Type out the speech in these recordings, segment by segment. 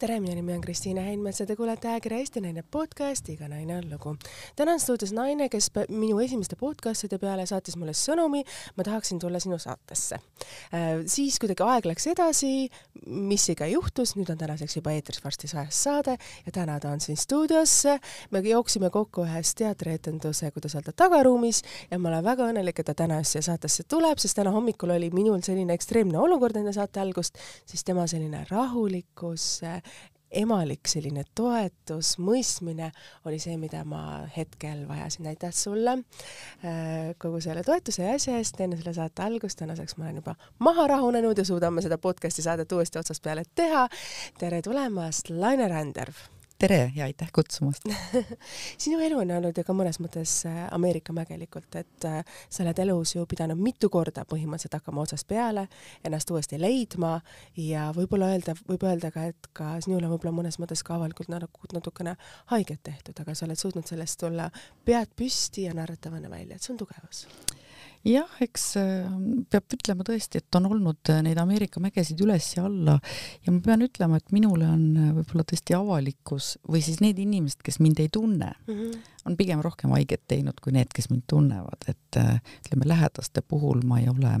tere, minu nimi on Kristiina Heinmets ja te kuulete ajakirja Eesti Naine podcasti Iga naine on lugu. täna on stuudios naine, kes minu esimeste podcastide peale saatis mulle sõnumi, ma tahaksin tulla sinu saatesse. Äh, siis kuidagi aeg läks edasi, mis iga juhtus, nüüd on tänaseks juba eetris varsti sajas saade ja täna ta on siin stuudios. me jooksime kokku ühes teatrietenduse Kuidas öelda tagaruumis ja ma olen väga õnnelik, et ta täna siia saatesse tuleb, sest täna hommikul oli minul selline ekstreemne olukord enne saate algust, siis tema selline rahulikkus äh, emalik selline toetus, mõistmine oli see, mida ma hetkel vajasin. aitäh sulle äh, kogu selle toetuse ja asja eest enne selle saate algust. tänaseks ma olen juba maha rahunenud ja suudame seda podcast'i saadet uuesti otsast peale teha. tere tulemast, Laine Ränderv tere ja aitäh kutsumast sinu elu on olnud ju ka mõnes mõttes äh, Ameerika mägelikult, et äh, sa oled elus ju pidanud mitu korda põhimõtteliselt hakkama otsast peale, ennast uuesti leidma ja võib-olla öelda, võib öelda ka, et ka sinul on võib-olla mõnes mõttes ka avalikult natukene haiget tehtud, aga sa oled suutnud sellest tulla pead püsti ja naeratavana välja, et see on tugevus jah, eks äh, peab ütlema tõesti, et on olnud äh, neid Ameerika mägesid üles ja alla ja ma pean ütlema, et minule on äh, võib-olla tõesti avalikkus või siis need inimesed, kes mind ei tunne mm, -hmm. on pigem rohkem haiget teinud kui need, kes mind tunnevad, et ütleme, lähedaste puhul ma ei ole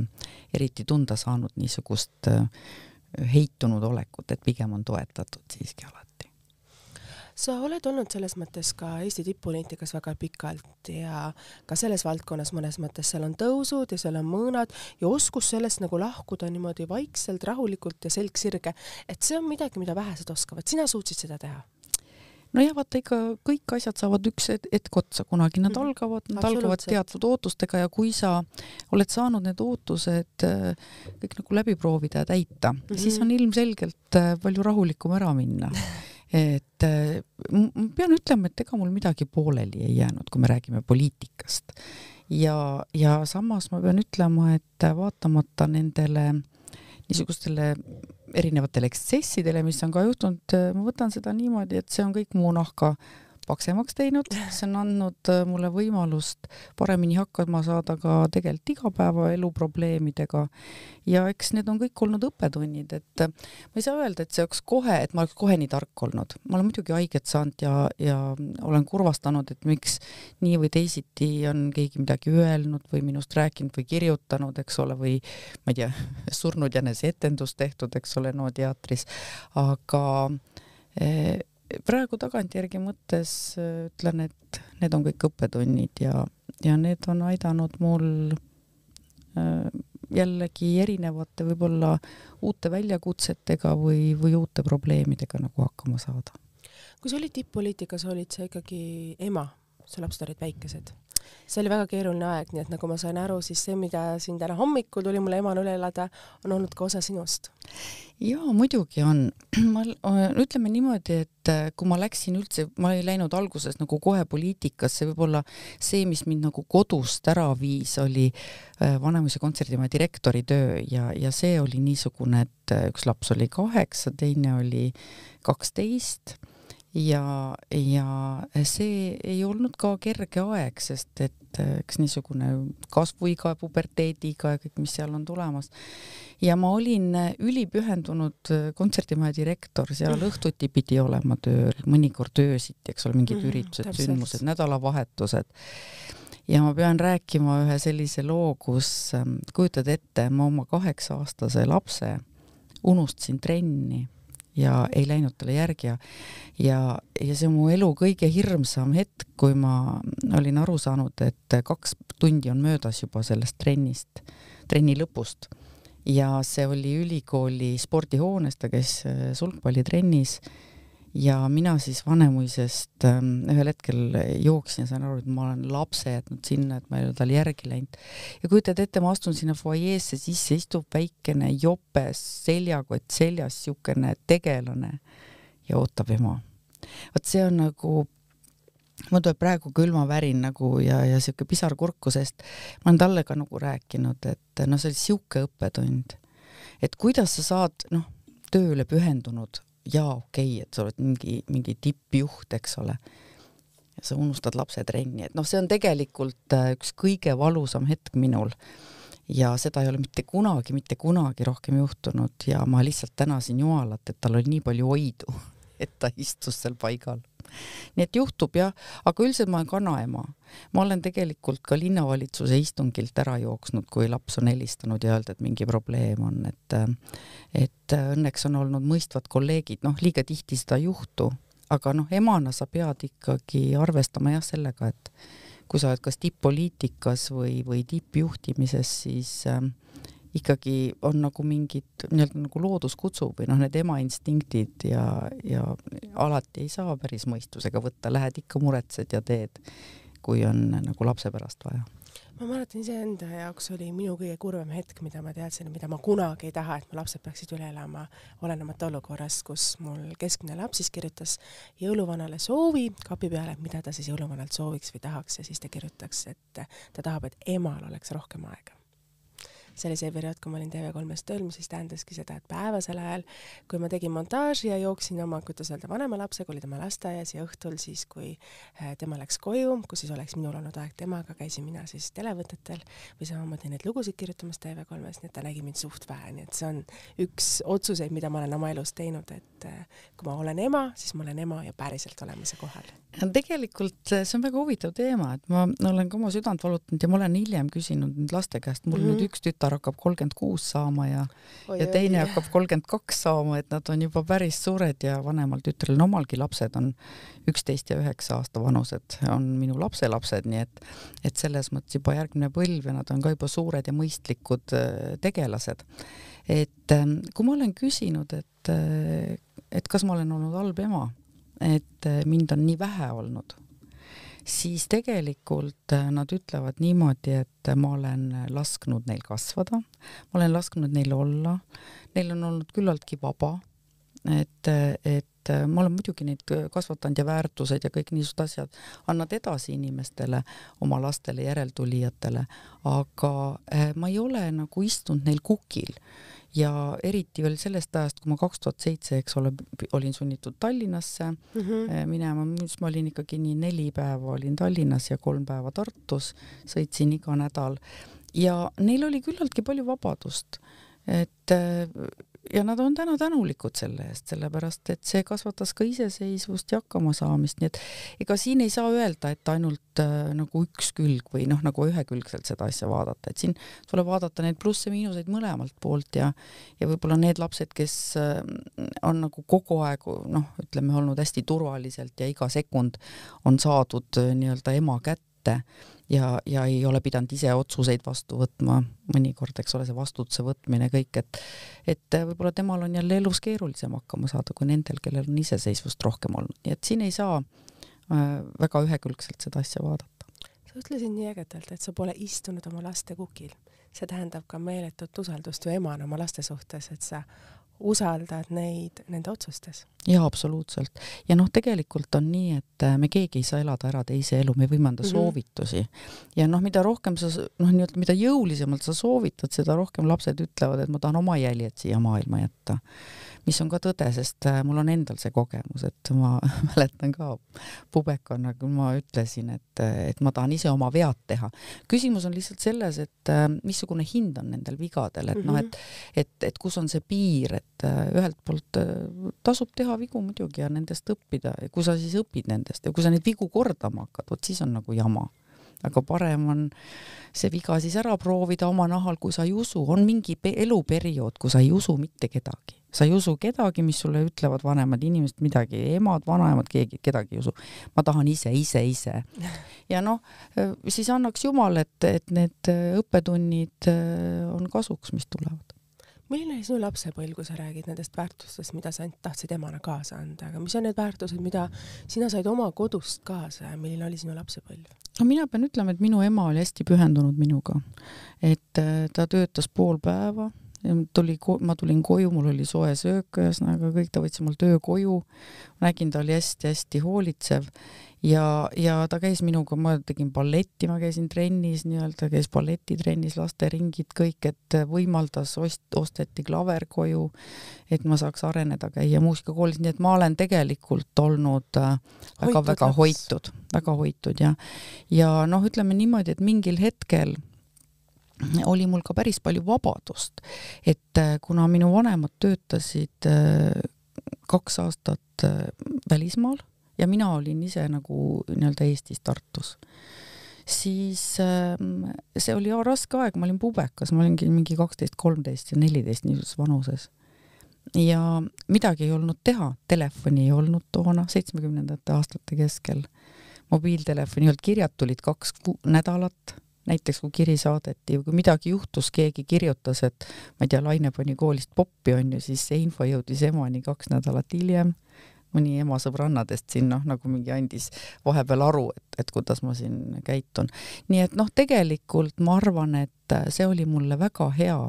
eriti tunda saanud niisugust heitunud olekut, et pigem on toetatud siiski alati sa oled olnud selles mõttes ka Eesti tipp-poliitikas väga pikalt ja ka selles valdkonnas mõnes mõttes seal on tõusud ja seal on mõõnad ja oskus sellest nagu lahkuda niimoodi vaikselt, rahulikult ja selg sirge, et see on midagi, mida vähesed oskavad, sina suutsid seda teha? nojah, vaata ikka kõik asjad saavad üks hetk otsa, kunagi nad mhm. algavad, nad algavad teatud ootustega ja kui sa oled saanud need ootused äh, kõik nagu läbi proovida ja täita mm, -hmm. siis mhm. on ilmselgelt äh, palju rahulikum ära minna et äh, ma pean ütlema, et ega mul midagi pooleli ei jäänud, kui me räägime poliitikast. ja, ja samas ma pean ütlema, et vaatamata nendele niisugustele erinevatele ekstsessidele, mis on ka juhtunud, ma võtan seda niimoodi, et see on kõik mu nahka paksemaks teinud, see on andnud äh, mulle võimalust paremini hakkama saada ka tegelikult igapäevaelu probleemidega. ja eks need on kõik olnud õppetunnid, et äh, ma ei saa öelda, et see oleks kohe, et ma oleks kohe nii tark olnud. ma olen muidugi haiget saanud ja, ja olen kurvastanud, et miks nii või teisiti on keegi midagi öelnud või minust rääkinud või kirjutanud, eks ole, või ma ei tea, surnud jänese etendus tehtud, eks ole, NO teatris, aga eh, praegu tagantjärgi mõttes äh, ütlen, et need on kõik õppetunnid ja, ja need on aidanud mul äh, jällegi erinevate võib-olla uute väljakutsetega või, või uute probleemidega nagu hakkama saada. kui sa olid tipp-poliitikas, olid sa ikkagi ema, su lapsed olid väikesed see oli väga keeruline aeg, nii et nagu ma sain aru, siis see, mida siin täna hommikul tuli mulle emana üle elada, on olnud ka osa sinust. jaa, muidugi on. ma, ütleme niimoodi, et äh, kui ma läksin üldse, ma ei läinud alguses nagu kohe poliitikasse, võib-olla see, mis mind nagu kodust ära viis, oli äh, Vanemuise kontserdimaja direktori töö ja, ja see oli niisugune, et äh, üks laps oli kaheksa, teine oli kaksteist ja, ja see ei olnud ka kerge aeg, sest et äh, eks niisugune kasvuiga, puberteediga ja kõik, mis seal on tulemas. ja ma olin äh, ülipühendunud äh, kontserdimaja direktor, seal mm. õhtuti pidi olema tööl, mõnikord öösiti, eks ole, mingid mm, üritused, sündmused, nädalavahetused. ja ma pean rääkima ühe sellise loo, kus ähm, kujutad ette, ma oma kaheksa-aastase lapse unustasin trenni ja ei läinud talle järgi ja ja, ja see on mu elu kõige hirmsam hetk, kui ma olin aru saanud, et kaks tundi on möödas juba sellest trennist, trenni lõpust. ja see oli ülikooli spordihoones, ta käis sulgpallitrennis äh, ja mina siis Vanemuisest ähm, ühel hetkel jooksin ja sain aru, et ma olen lapse jätnud sinna, et ma ei ole talle järgi läinud. ja kujutad ette, ma astun sinna fuajeesse sisse, istub väikene jope, seljakott seljas, niisugune tegelane ja ootab ema. vot see on nagu mul tuleb praegu külmavärin nagu ja, ja sihuke pisar kurku, sest ma olen talle ka nagu rääkinud, et no see oli sihuke õppetund, et kuidas sa saad, noh, tööle pühendunud jaa, okei okay,, et sa oled mingi, mingi tippjuht, eks ole. ja sa unustad lapse trenni, et noh, see on tegelikult äh, üks kõige valusam hetk minul. ja seda ei ole mitte kunagi, mitte kunagi rohkem juhtunud ja ma lihtsalt tänasin Jumalat, et tal oli nii palju oidu et ta istus seal paigal. nii et juhtub jah, aga üldiselt ma olen kanaema. ma olen tegelikult ka linnavalitsuse istungilt ära jooksnud, kui laps on helistanud ja öelnud, et mingi probleem on, et et õnneks on olnud mõistvad kolleegid, noh, liiga tihti seda ei juhtu, aga noh, emana sa pead ikkagi arvestama jah, sellega, et kui sa oled kas tipp-poliitikas või, või tippjuhtimises, siis äh, ikkagi on nagu mingid nii-öelda nagu loodus kutsub või noh, need ema instinktid ja, ja alati ei saa päris mõistusega võtta, lähed ikka muretsed ja teed, kui on nagu lapse pärast vaja ma mäletan iseenda jaoks oli minu kõige kurvem hetk, mida ma teadsin, mida ma kunagi ei taha, et mu lapsed peaksid üle elama, olenemata olukorras, kus mul keskmine laps siis kirjutas jõuluvanale soovi kapi peale, mida ta siis jõuluvanalt sooviks või tahaks ja siis ta kirjutaks, et ta tahab, et emal oleks rohkem aega see oli see periood, kui ma olin TV3-s tööl, mis siis tähendaski seda, et päevasel ajal, kui ma tegin montaaži ja jooksin oma, kuidas öelda, vanema lapsega, oli tema lasteaias ja õhtul siis, kui äh, tema läks koju, kus siis oleks minul olnud aeg temaga, käisin mina siis televõtetel või samamoodi neid lugusid kirjutamas TV3-s, nii et ta nägi mind suht vähe, nii et see on üks otsuseid, mida ma olen oma elus teinud, et äh, kui ma olen ema, siis ma olen ema ja päriselt olemise kohal. tegelikult äh, see on väga huvitav teema, et ma olen ka oma südant valutanud ja ma olen hiljem küsinud nüüd laste käest, mul mm -hmm. nüüd mhm. üks tütar tütar hakkab kolmkümmend kuus saama ja Oi, ja teine oi. hakkab kolmkümmend kaks saama, et nad on juba päris suured ja vanemal tütrel on omalgi lapsed, on üksteist ja üheksa aasta vanused on minu lapselapsed, nii et et selles mõttes juba järgmine põlv ja nad on ka juba suured ja mõistlikud äh, tegelased. et ähm, kui ma olen küsinud, et äh, et kas ma olen olnud halb ema, et äh, mind on nii vähe olnud siis tegelikult äh, nad ütlevad niimoodi, et ma olen lasknud neil kasvada, ma olen lasknud neil olla, neil on olnud küllaltki vaba, et, et äh, ma olen muidugi neid kasvatanud ja väärtused ja kõik niisugused asjad annad edasi inimestele, oma lastele, järeltulijatele, aga äh, ma ei ole nagu istunud neil kukil ja eriti veel sellest ajast, kui ma kaks tuhat seitse, eks ole, olin sunnitud Tallinnasse mm -hmm. minema, siis ma olin ikkagi nii neli päeva olin Tallinnas ja kolm päeva Tartus, sõitsin iga nädal ja neil oli küllaltki palju vabadust, et eh, ja nad on täna tänulikud selle eest, sellepärast et see kasvatas ka iseseisvust ja hakkamasaamist, nii et ega siin ei saa öelda, et ainult äh, nagu üks külg või noh, nagu ühekülgselt seda asja vaadata, et siin tuleb vaadata neid plusse-miinuseid mõlemalt poolt ja ja võib-olla need lapsed, kes äh, on nagu kogu aeg noh, ütleme olnud hästi turvaliselt ja iga sekund on saadud äh, nii-öelda ema kätte ja, ja ei ole pidanud ise otsuseid vastu võtma, mõnikord, eks ole, see vastutuse võtmine, kõik, et et võib-olla temal on jälle elus keerulisem hakkama saada kui nendel, kellel on iseseisvust rohkem olnud, nii et siin ei saa äh, väga ühekülgselt seda asja vaadata. sa ütlesid nii ägedalt, et sa pole istunud oma laste kukil. see tähendab ka meeletut usaldust ju emana oma laste suhtes, et sa usaldad neid nende otsustes. jaa, absoluutselt. ja noh, tegelikult on nii, et äh, me keegi ei saa elada ära teise elu, me võime anda mm -hmm. soovitusi. ja noh, mida rohkem sa noh, nii-öelda mida jõulisemalt sa soovitad, seda rohkem lapsed ütlevad, et ma tahan oma jäljed siia maailma jätta mis on ka tõde, sest äh, mul on endal see kogemus, et ma mäletan ka pubekonna, kui ma ütlesin, et, äh, et ma tahan ise oma vead teha. küsimus on lihtsalt selles, et äh, missugune hind on nendel vigadel, et noh, et, mhm. et, et kus on see piir, et ühelt poolt tasub teha vigu muidugi ja nendest õppida ja kui sa siis õpid nendest ja kui sa neid vigu kordama hakkad, vot siis on nagu jama aga parem on see viga siis ära proovida oma nahal, kui sa ei usu, on mingi eluperiood, kui sa ei usu mitte kedagi, sa ei usu kedagi, mis sulle ütlevad vanemad inimesed midagi, emad, vanaemad, keegi, kedagi ei usu. ma tahan ise, ise, ise. ja noh, siis annaks jumal, et, et need õppetunnid äh, on kasuks, mis tulevad milline oli sinu lapsepõlv, kui sa räägid nendest väärtustest, mida sa tahtsid emana kaasa anda, aga mis on need väärtused, mida sina said oma kodust kaasa ja milline oli sinu lapsepõlv? no mina pean ütlema, et minu ema oli hästi pühendunud minuga, et äh, ta töötas pool päeva tuli, ma tulin koju, mul oli soe söök, ühesõnaga kõik, ta võttis mul töö koju, nägin, ta oli hästi-hästi hoolitsev ja, ja ta käis minuga, ma tegin balletti, ma käisin trennis nii-öelda, käis balletitrennis, lasteringid, kõik, et võimaldas, ost-, osteti klaver koju, et ma saaks areneda, käia muusikakoolis, nii et ma olen tegelikult olnud väga-väga äh, hoitud, väga hoitud, väga hoitud ja, ja noh, ütleme niimoodi, et mingil hetkel oli mul ka päris palju vabadust, et äh, kuna minu vanemad töötasid äh, kaks aastat äh, välismaal ja mina olin ise nagu nii-öelda Eestis Tartus, siis ähm, see oli raske aeg, ma olin pubekas, ma olingi mingi kaksteist, kolmteist ja neliteist niisuguses vanuses. ja midagi ei olnud teha, telefoni ei olnud toona, seitsmekümnendate aastate keskel, mobiiltelefoni ei olnud, kirjad tulid kaks nädalat näiteks kui kiri saadeti või kui midagi juhtus, keegi kirjutas, et ma ei tea, Laine pani koolist poppi, on ju, siis see info jõudis emani kaks nädalat hiljem, mõni ema sõbrannadest siin noh, nagu mingi andis vahepeal aru, et, et kuidas ma siin käitun. nii et noh, tegelikult ma arvan, et see oli mulle väga hea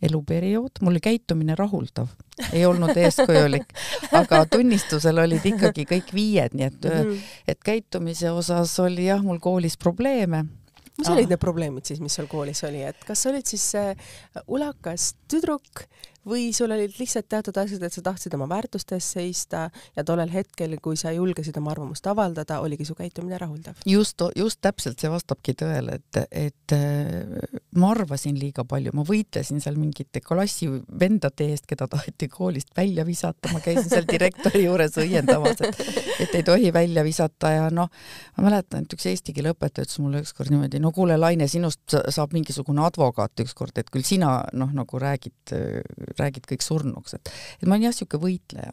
eluperiood, mul oli käitumine rahuldav, ei olnud eeskujulik, aga tunnistusel olid ikkagi kõik viied, nii et, mhm. et käitumise osas oli jah, mul koolis probleeme mis Aha. olid need probleemid siis, mis sul koolis oli, et kas sa olid siis ulakas tüdruk, või sul olid lihtsalt teatud asjad, et sa tahtsid oma väärtuste eest seista ja tollel hetkel, kui sa julgesid oma arvamust avaldada, oligi su käitumine rahuldav? just, just täpselt, see vastabki tõele, et, et äh, ma arvasin liiga palju, ma võitlesin seal mingite klassivendade eest, keda taheti koolist välja visata, ma käisin seal direktori juures õiendamas, et, et ei tohi välja visata ja noh, ma mäletan, et üks eesti keele õpetaja ütles mulle ükskord niimoodi, no kuule, Laine, sinust saab mingisugune advokaat ükskord, et küll sina noh, nagu räägid räägid kõik surnuks, et, et ma olin jah, niisugune võitleja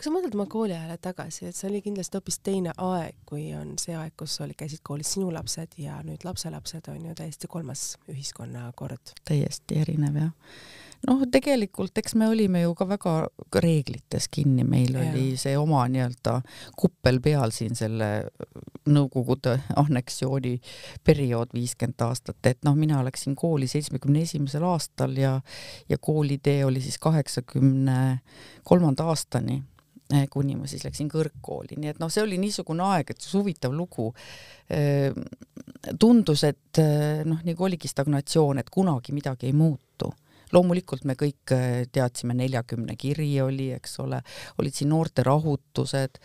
kas sa mõtled oma kooli ajale tagasi, et see oli kindlasti hoopis teine aeg, kui on see aeg, kus oli, käisid koolis sinu lapsed ja nüüd lapselapsed on ju täiesti kolmas ühiskonnakord. täiesti erinev jah noh, tegelikult eks me olime ju ka väga reeglites kinni, meil ja. oli see oma nii-öelda kuppel peal siin selle äh, Nõukogude anneksiooni periood viiskümmend aastat, et noh, mina läksin kooli seitsmekümne esimesel aastal ja ja koolitee oli siis kaheksakümne kolmanda aastani äh, kuni ma siis läksin kõrgkooli, nii et noh, see oli niisugune aeg, et see huvitav lugu. Äh, tundus, et noh, nagu oligi stagnatsioon, et kunagi midagi ei muutu loomulikult me kõik äh, teadsime, neljakümne kiri oli, eks ole, olid siin noorterahutused,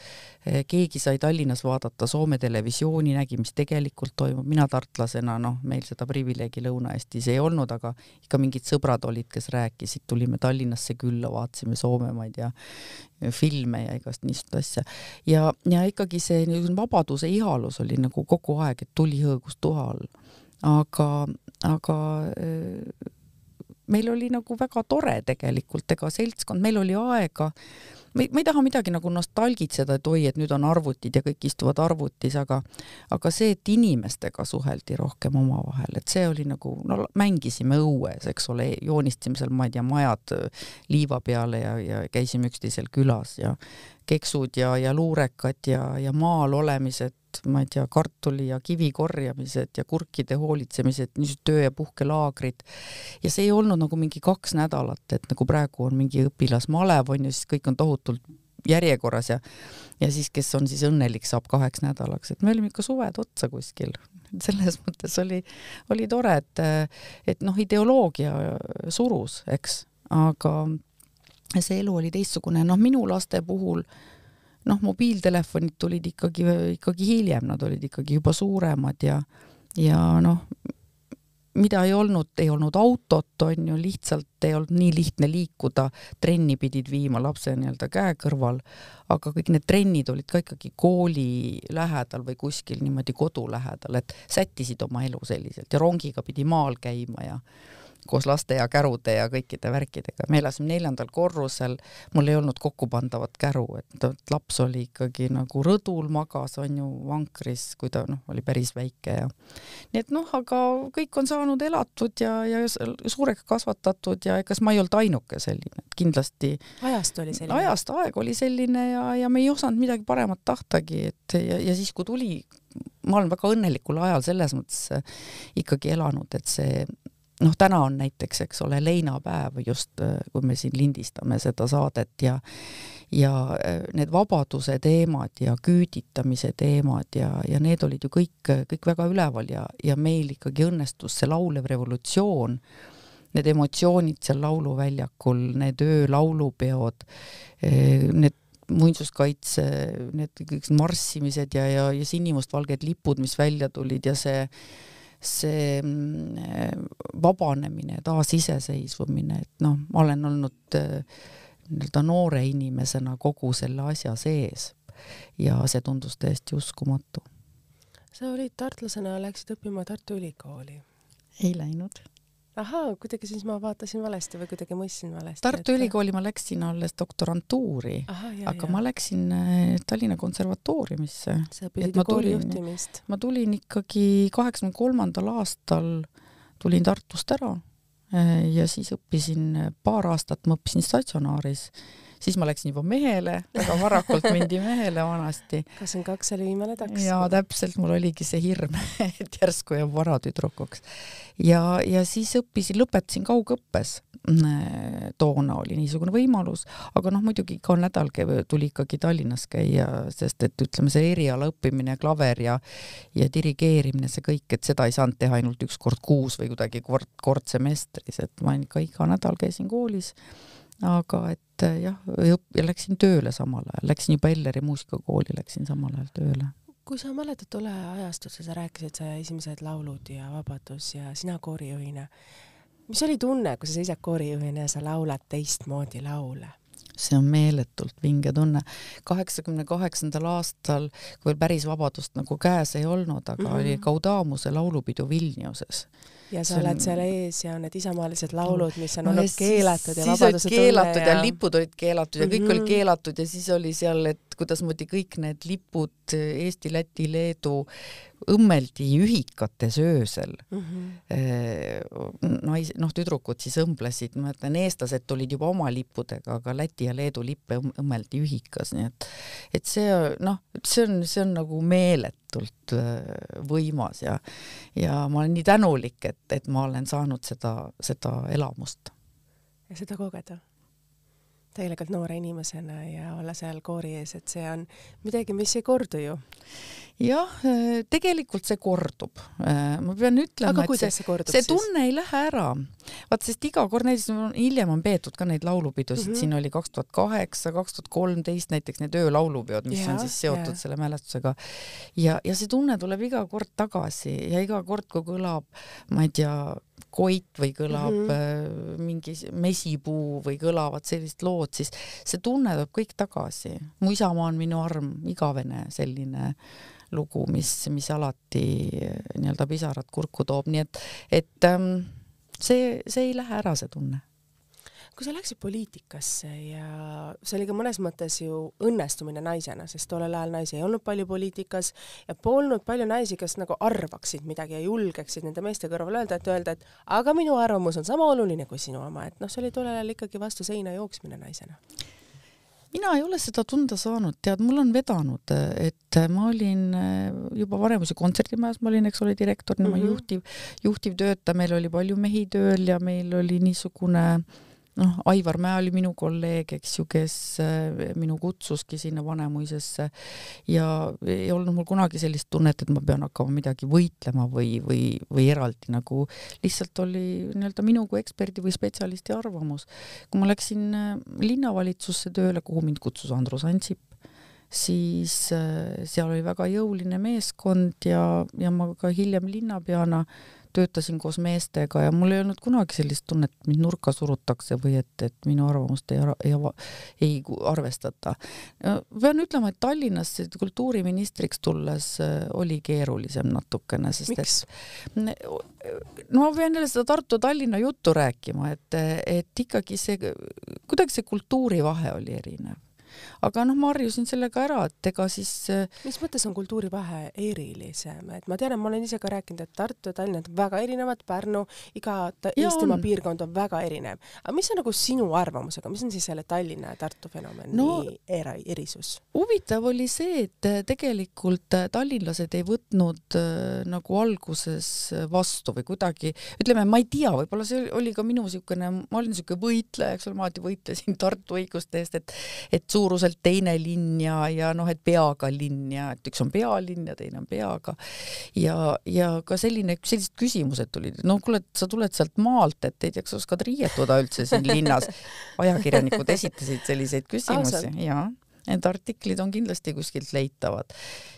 äh, keegi sai Tallinnas vaadata Soome televisiooni, nägi, mis tegelikult toimub, mina tartlasena, noh, meil seda privileegi Lõuna-Eestis ei olnud, aga ikka mingid sõbrad olid, kes rääkisid, tulime Tallinnasse külla, vaatasime Soome, ma ei tea, filme ja igast niisugust asja. ja, ja ikkagi see niisugune vabaduse ihalus oli nagu kogu aeg, et tuli hõõgus tuha all. aga, aga äh, meil oli nagu väga tore tegelikult, ega seltskond, meil oli aega, ma ei, ma ei taha midagi nagu nostalgitseda, et oi, et nüüd on arvutid ja kõik istuvad arvutis, aga aga see, et inimestega suheldi rohkem omavahel, et see oli nagu, no mängisime õues, eks ole, joonistasime seal, ma ei tea, majad äh, liiva peale ja, ja käisime üksteisel külas ja keksud ja, ja luurekad ja, ja maal olemised, ma ei tea, kartuli ja kivi korjamised ja kurkide hoolitsemised, niisugused töö- ja puhkelaagrid. ja see ei olnud nagu mingi kaks nädalat, et nagu praegu on mingi õpilasmalev on ju, siis kõik on tohutult järjekorras ja ja siis, kes on siis õnnelik, saab kaheks nädalaks, et me olime ikka suved otsa kuskil. selles mõttes oli, oli tore, et, et noh, ideoloogia surus, eks, aga see elu oli teistsugune, noh, minu laste puhul noh, mobiiltelefonid tulid ikkagi, ikkagi hiljem, nad olid ikkagi juba suuremad ja, ja noh, mida ei olnud, ei olnud autot, on ju, lihtsalt ei olnud nii lihtne liikuda, trenni pidid viima lapse nii-öelda käe kõrval, aga kõik need trennid olid ka ikkagi kooli lähedal või kuskil niimoodi kodu lähedal, et sättisid oma elu selliselt ja rongiga pidi maal käima ja koos laste ja kärude ja kõikide värkidega, me elasime neljandal korrusel, mul ei olnud kokkupandavat käru, et laps oli ikkagi nagu rõdul magas, on ju, vankris, kui ta noh, oli päris väike ja nii et noh, aga kõik on saanud elatud ja, ja suureks kasvatatud ja ega siis ma ei olnud ainuke selline, et kindlasti ajast oli selline? ajast, aeg oli selline ja, ja me ei osanud midagi paremat tahtagi, et ja, ja siis, kui tuli ma olen väga õnnelikul ajal selles mõttes äh, ikkagi elanud, et see noh, täna on näiteks, eks ole, leinapäev just, kui me siin lindistame seda saadet ja ja äh, need vabaduse teemad ja küüditamise teemad ja, ja need olid ju kõik, kõik väga üleval ja, ja meil ikkagi õnnestus see laulev revolutsioon, need emotsioonid seal lauluväljakul, need öölaulupeod, eh, need muinsuskaitse, need kõik marssimised ja, ja, ja sinimustvalged lipud, mis välja tulid ja see see mm, vabanemine, taasiseseisvumine, et noh, ma olen olnud äh, nii-öelda noore inimesena kogu selle asja sees ja see tundus täiesti uskumatu. sa olid tartlasena, läksid õppima Tartu Ülikooli? ei läinud ahaa, kuidagi siis ma vaatasin valesti või kuidagi mõistsin valesti. Tartu et... Ülikooli ma läksin alles doktorantuuri, aga jah. ma läksin äh, Tallinna Konservatooriumisse. sa õppisid ju koolijuhtimist. ma tulin ikkagi kaheksakümne kolmandal aastal, tulin Tartust ära äh, ja siis õppisin, äh, paar aastat ma õppisin statsionaaris siis ma läksin juba mehele, väga varakult mindi mehele vanasti. kakskümmend kaks oli viimane taks. ja täpselt, mul oligi see hirm, et järsku jääb varatüdrukuks. ja, ja siis õppisin, lõpetasin kaugõppes. Äh, toona oli niisugune võimalus, aga noh, muidugi iga nädal tuli ikkagi Tallinnas käia, sest et ütleme, see eriala õppimine, klaver ja ja dirigeerimine, see kõik, et seda ei saanud teha ainult üks kord kuus või kuidagi kord, kord semestris, et ma ikka iga nädal käisin koolis aga et et eh, jah, ja läksin tööle samal ajal, läksin juba Elleri muusikakooli, läksin samal ajal tööle. kui sa mäletad tolle ajastusse, sa rääkisid, sa esimesed laulud ja Vabadus ja sina koorijuhina, mis oli tunne, kui sa seisad koorijuhina ja sa laulad teistmoodi laule? see on meeletult vinge tunne. kaheksakümne kaheksandal aastal, kui veel päris vabadust nagu käes ei olnud, aga mm -hmm. oli Gaudamuse mhm. laulupidu Vilniuses. ja sa see oled on... seal ees ja need isamaalised laulud, mis on no, olnud keelatud ja vabaduse tunne. keelatud ja, ja lipud olid keelatud ja kõik mm -hmm. oli mhm. keelatud ja siis oli seal, et et kuidasmoodi kõik need lipud Eesti, Läti, Leedu õmmeldi ühikates öösel mm. -hmm. nais-, noh, tüdrukud siis õmblesid, ma mäletan, eestlased tulid juba oma lippudega, aga Läti ja Leedu lippe õmmeldi ühikas, nii et, et see noh, see on, see on nagu meeletult võimas ja, ja ma olen nii tänulik, et, et ma olen saanud seda, seda elamust. ja seda kogeda täielikult noore inimesena ja olla seal koori ees, et see on midagi, mis ei kordu ju. jah, tegelikult see kordub. ma pean ütlema, et see, see, kordub, see tunne siis? ei lähe ära. vaat, sest iga kord näiteks hiljem on peetud ka neid laulupidusid mm, -hmm. siin oli kaks tuhat kaheksa, kaks tuhat kolmteist näiteks need öölaulupeod, mis ja, on siis seotud ja. selle mälestusega. ja, ja see tunne tuleb iga kord tagasi ja iga kord, kui kõlab, ma ei tea, Koit või kõlab mm -hmm. mingi mesipuu või kõlavad sellised lood, lood, siis see tunne tuleb kõik tagasi. mu isamaa on minu arm, igavene selline lugu, mis, mis alati eh, nii-öelda pisarad kurku toob, nii et, et ehm, see, see ei lähe ära, see tunne kui sa läksid poliitikasse ja see oli ka mõnes mõttes ju õnnestumine naisena, sest tollel ajal naisi ei olnud palju poliitikas ja polnud palju naisi, kes nagu arvaksid midagi ja julgeksid nende meeste kõrval öelda, et öelda, et aga minu arvamus on sama oluline kui sinu oma, et noh, see oli tollel ajal ikkagi vastu seina jooksmine naisena mina ei ole seda tunda saanud, tead, mul on vedanud, et ma olin eh, juba Vanemuise kontserdimajas, ma olin, eks ole, direktor, nüüd mm -hmm. ma mhm. juhtiv, juhtivtöötaja, meil oli palju mehi tööl ja meil oli niisugune äh, noh, Aivar Mäe oli minu kolleeg, eks ju, kes eh, minu kutsuski sinna Vanemuisesse ja ei olnud mul kunagi sellist tunnet, et ma pean hakkama midagi võitlema või, või, või eraldi nagu lihtsalt oli nii-öelda minu kui eksperdi või spetsialisti arvamus. kui ma läksin eh, linnavalitsusse tööle, kuhu mind kutsus Andrus Ansip, siis eh, seal oli väga jõuline meeskond ja, ja ma ka hiljem linnapeana äh, töötasin koos meestega ja mul ei olnud kunagi sellist tunnet, et mind nurka surutakse või et, et minu arvamust ei, ei, ei arvestata. pean ütlema, et Tallinnas kultuuriministriks tulles äh, oli keerulisem natukene, sest Miks? et no ma pean jälle seda Tartu-Tallinna juttu rääkima, et, et ikkagi see, kuidagi see kultuurivahe oli erinev aga noh, ma harjusin sellega ära, et ega siis äh, mis mõttes on kultuurivahe erilisem, et ma tean, et ma olen ise ka rääkinud, et Tartu ja Tallinn on väga erinevad, Pärnu, iga ja Eestimaa piirkond on väga erinev. aga mis on nagu sinu arvamusega, mis on siis selle Tallinna ja Tartu fenomeni no, era, erisus? huvitav oli see, et tegelikult tallinlased ei võtnud äh, nagu alguses äh, vastu või kuidagi, ütleme, ma ei tea, võib-olla see oli ka minu niisugune, ma olin niisugune võitleja, eks ole, ma alati võitlesin Tartu õiguste eest, et et suuruselt keelelt teine linn ja, ja noh, et peaga linn ja et üks on pealinn ja teine on peaga. ja, ja ka selline, sellised küsimused tulid, no kuule, sa tuled sealt maalt, et ei tea, kas oskad riietuda üldse siin linnas. ajakirjanikud esitasid selliseid küsimusi, jaa need artiklid on kindlasti kuskilt leitavad.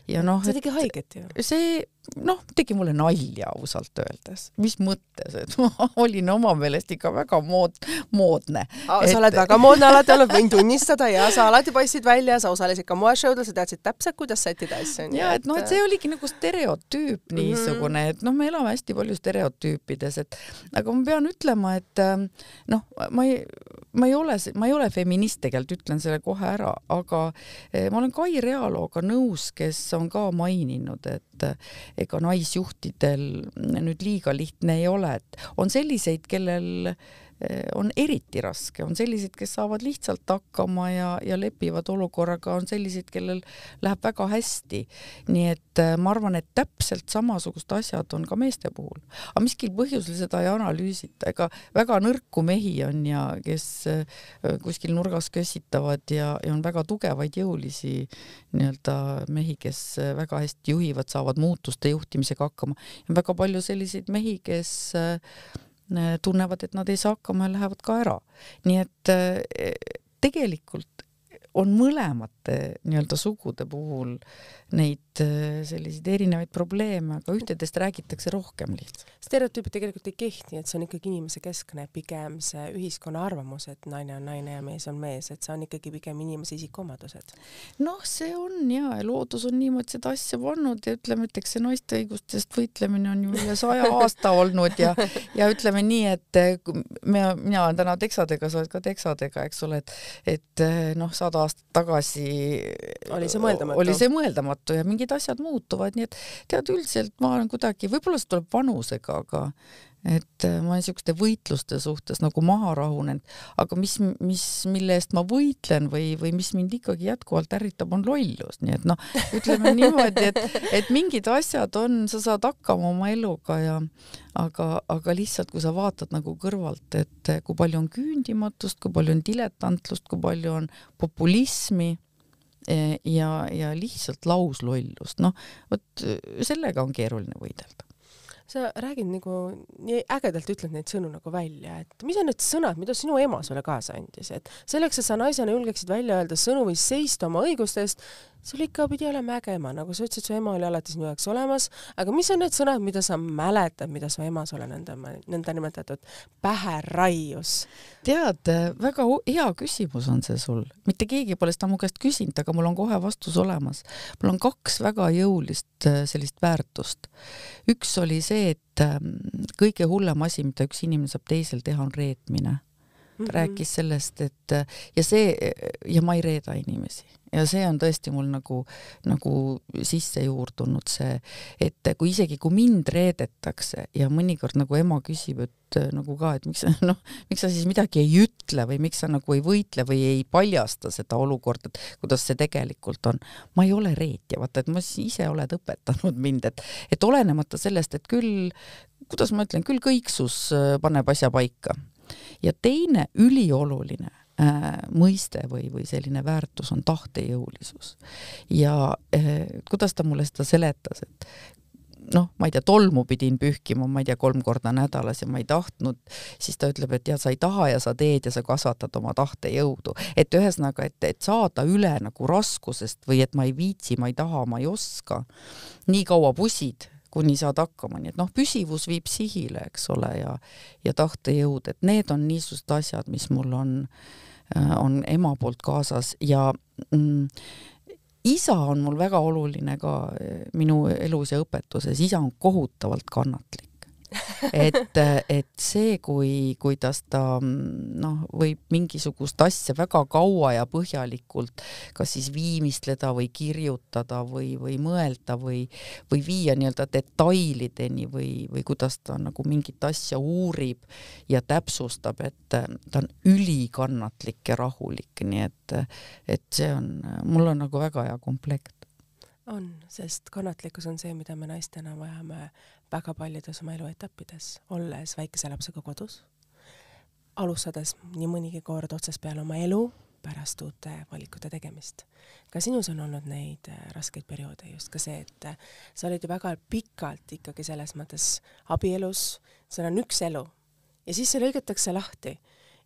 ja noh. see tegi haiget ju. see noh, tegi mulle nalja ausalt öeldes, mis mõttes, et ma olin oma meelest ikka väga mood-, moodne. Et... sa oled väga moodne alati olnud, võin tunnistada ja sa alati paistsid välja, sa osalesid ka moeshowdel, sa teadsid täpselt, kuidas sättida asju. ja et noh, et see äh, oligi nagu stereotüüp mhm. niisugune, et noh, me elame hästi palju stereotüüpides, et aga ma pean ütlema, et ähm, noh, ma ei ma ei ole, ma ei ole feminist tegelikult, ütlen selle kohe ära, aga eh, ma olen Kai Realoga nõus, kes on ka maininud, et eh, ega naisjuhtidel nüüd liiga lihtne ei ole, et on selliseid, kellel äh, Eh, on eriti raske, on selliseid, kes saavad lihtsalt hakkama ja, ja lepivad olukorraga, on selliseid, kellel läheb väga hästi. nii et eh, ma arvan, et täpselt samasugused asjad on ka meeste puhul, aga miskil põhjusel seda ei analüüsita, ega väga nõrku mehi on ja kes eh, kuskil nurgas kössitavad ja, ja on väga tugevaid jõulisi nii-öelda mehi, kes väga hästi juhivad, saavad muutuste juhtimisega hakkama. on väga palju selliseid mehi, kes äh, Äh, tunnevad, et nad ei saa hakkama ja lähevad ka ära. nii et äh, tegelikult on mõlemate nii-öelda sugude puhul äh, neid äh, selliseid erinevaid probleeme, aga ühtedest räägitakse rohkem lihtsalt. stereotüübid tegelikult ei kehti, et see on ikkagi inimesekeskne, pigem see ühiskonna arvamus, et naine on naine ja mees on mees, et see on ikkagi pigem inimese isikuomadused. noh, see on ja, ja loodus on niimoodi seda asja pannud ja ütleme, et eks see naiste õigustest võitlemine on ju üle saja aasta olnud ja, ja ütleme nii, et äh, me, mina olen täna teksadega, sa oled ka teksadega, eks ole, et, et äh, noh, sada aastat tagasi oli see mõeldamatu, oli see mõeldamatu vastu ja mingid asjad muutuvad, nii et tead, üldiselt ma olen kuidagi, võib-olla see tuleb vanusega, aga et äh, ma olen niisuguste võitluste suhtes nagu maha rahunenud, aga mis, mis, mille eest ma võitlen või, või mis mind ikkagi jätkuvalt ärritab, on lollus, nii et noh, ütleme niimoodi, et, et mingid asjad on, sa saad hakkama oma eluga ja aga, aga lihtsalt, kui sa vaatad nagu kõrvalt, et äh, kui palju on küündimatust, kui palju on diletantlust, kui palju on populismi Eh, ja, ja lihtsalt lauslollust, noh, vot eh, sellega on keeruline võidelda sa räägid nagu nii ägedalt ütled neid sõnu nagu välja, et mis on need sõnad, mida sinu ema sulle kaasa andis, et selleks, et sa naisena julgeksid välja öelda sõnu või seista oma õigustest, sul ikka pidi olema äge ema, nagu sa ütlesid, su ema oli alati sinu jaoks olemas, aga mis on need sõnad, mida sa mäletad, mida su ema sulle nõnda, nõndanimetatud pähe raius? tead, väga hea küsimus on see sul, mitte keegi pole seda mu käest küsinud, aga mul on kohe vastus olemas. mul on kaks väga jõulist sellist väärtust. üks oli see, et ähm, kõige hullem asi, mida üks inimene saab teisel teha, on reetmine ta mm -hmm. rääkis sellest, et ja see ja ma ei reeda inimesi ja see on tõesti mul nagu, nagu sisse juurdunud see, et kui isegi kui mind reedetakse ja mõnikord nagu ema küsib, et nagu ka, et miks sa noh, miks sa siis midagi ei ütle või miks sa nagu ei võitle või ei paljasta seda olukorda, et kuidas see tegelikult on. ma ei ole reetja, vaata, et ma ise oled õpetanud mind, et, et olenemata sellest, et küll, kuidas ma ütlen, küll kõiksus eh, paneb asja paika ja teine ülioluline äh, mõiste või, või selline väärtus on tahtejõulisus. ja äh, kuidas ta mulle seda seletas, et noh, ma ei tea, tolmu pidin pühkima, ma ei tea, kolm korda nädalas ja ma ei tahtnud, siis ta ütleb, et jah, sa ei taha ja sa teed ja sa kasvatad oma tahtejõudu. et ühesõnaga, et, et saada üle nagu raskusest või et ma ei viitsi, ma ei taha, ma ei oska, nii kaua pusid kuni saad hakkama, nii et noh, püsivus viib sihile, eks ole, ja ja tahtejõud, et need on niisugused asjad, mis mul on, äh, on ema poolt kaasas ja mm, isa on mul väga oluline ka äh, minu elus ja õpetuses, isa on kohutavalt kannatlik et, et see, kui, kuidas ta noh, võib mingisugust asja väga kaua ja põhjalikult kas siis viimistleda või kirjutada või, või mõelda või, või viia nii-öelda detailideni või, või kuidas ta nagu mingit asja uurib ja täpsustab, et äh, ta on ülikannatlik ja rahulik, nii et, et see on, mul on nagu väga hea komplekt on, sest kannatlikkus on see, mida me naistena vajame väga paljudes oma eluetappides, olles väikese lapsega kodus, alustades nii mõnigi kord otsast peale oma elu, pärast uute valikute tegemist. ka sinus on olnud neid äh, raskeid perioode just ka see, et äh, sa olid ju väga pikalt ikkagi selles mõttes abielus, seal on üks elu ja siis see lõigatakse lahti.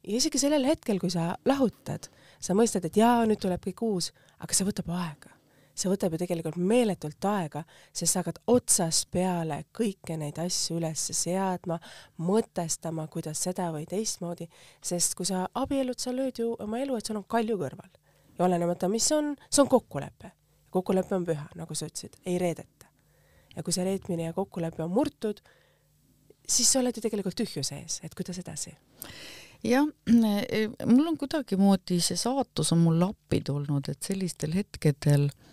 ja isegi sellel hetkel, kui sa lahutad, sa mõistad, et jaa, nüüd tuleb kõik uus, aga see võtab aega see võtab ju tegelikult meeletult aega, sest sa hakkad otsast peale kõiki neid asju üles seadma, mõtestama, kuidas seda või teistmoodi, sest kui sa abiellud, sa lööd ju oma elu, et sul on kalju kõrval. ja olenemata, mis see on, see on kokkulepe. kokkulepe on püha, nagu sa ütlesid, ei reedeta. ja kui see reetmine ja kokkulepe on murtud, siis sa oled ju tegelikult tühjuse ees, et kuidas edasi jah, eh, mul on kuidagimoodi see saatus on mulle appi tulnud, et sellistel hetkedel äh,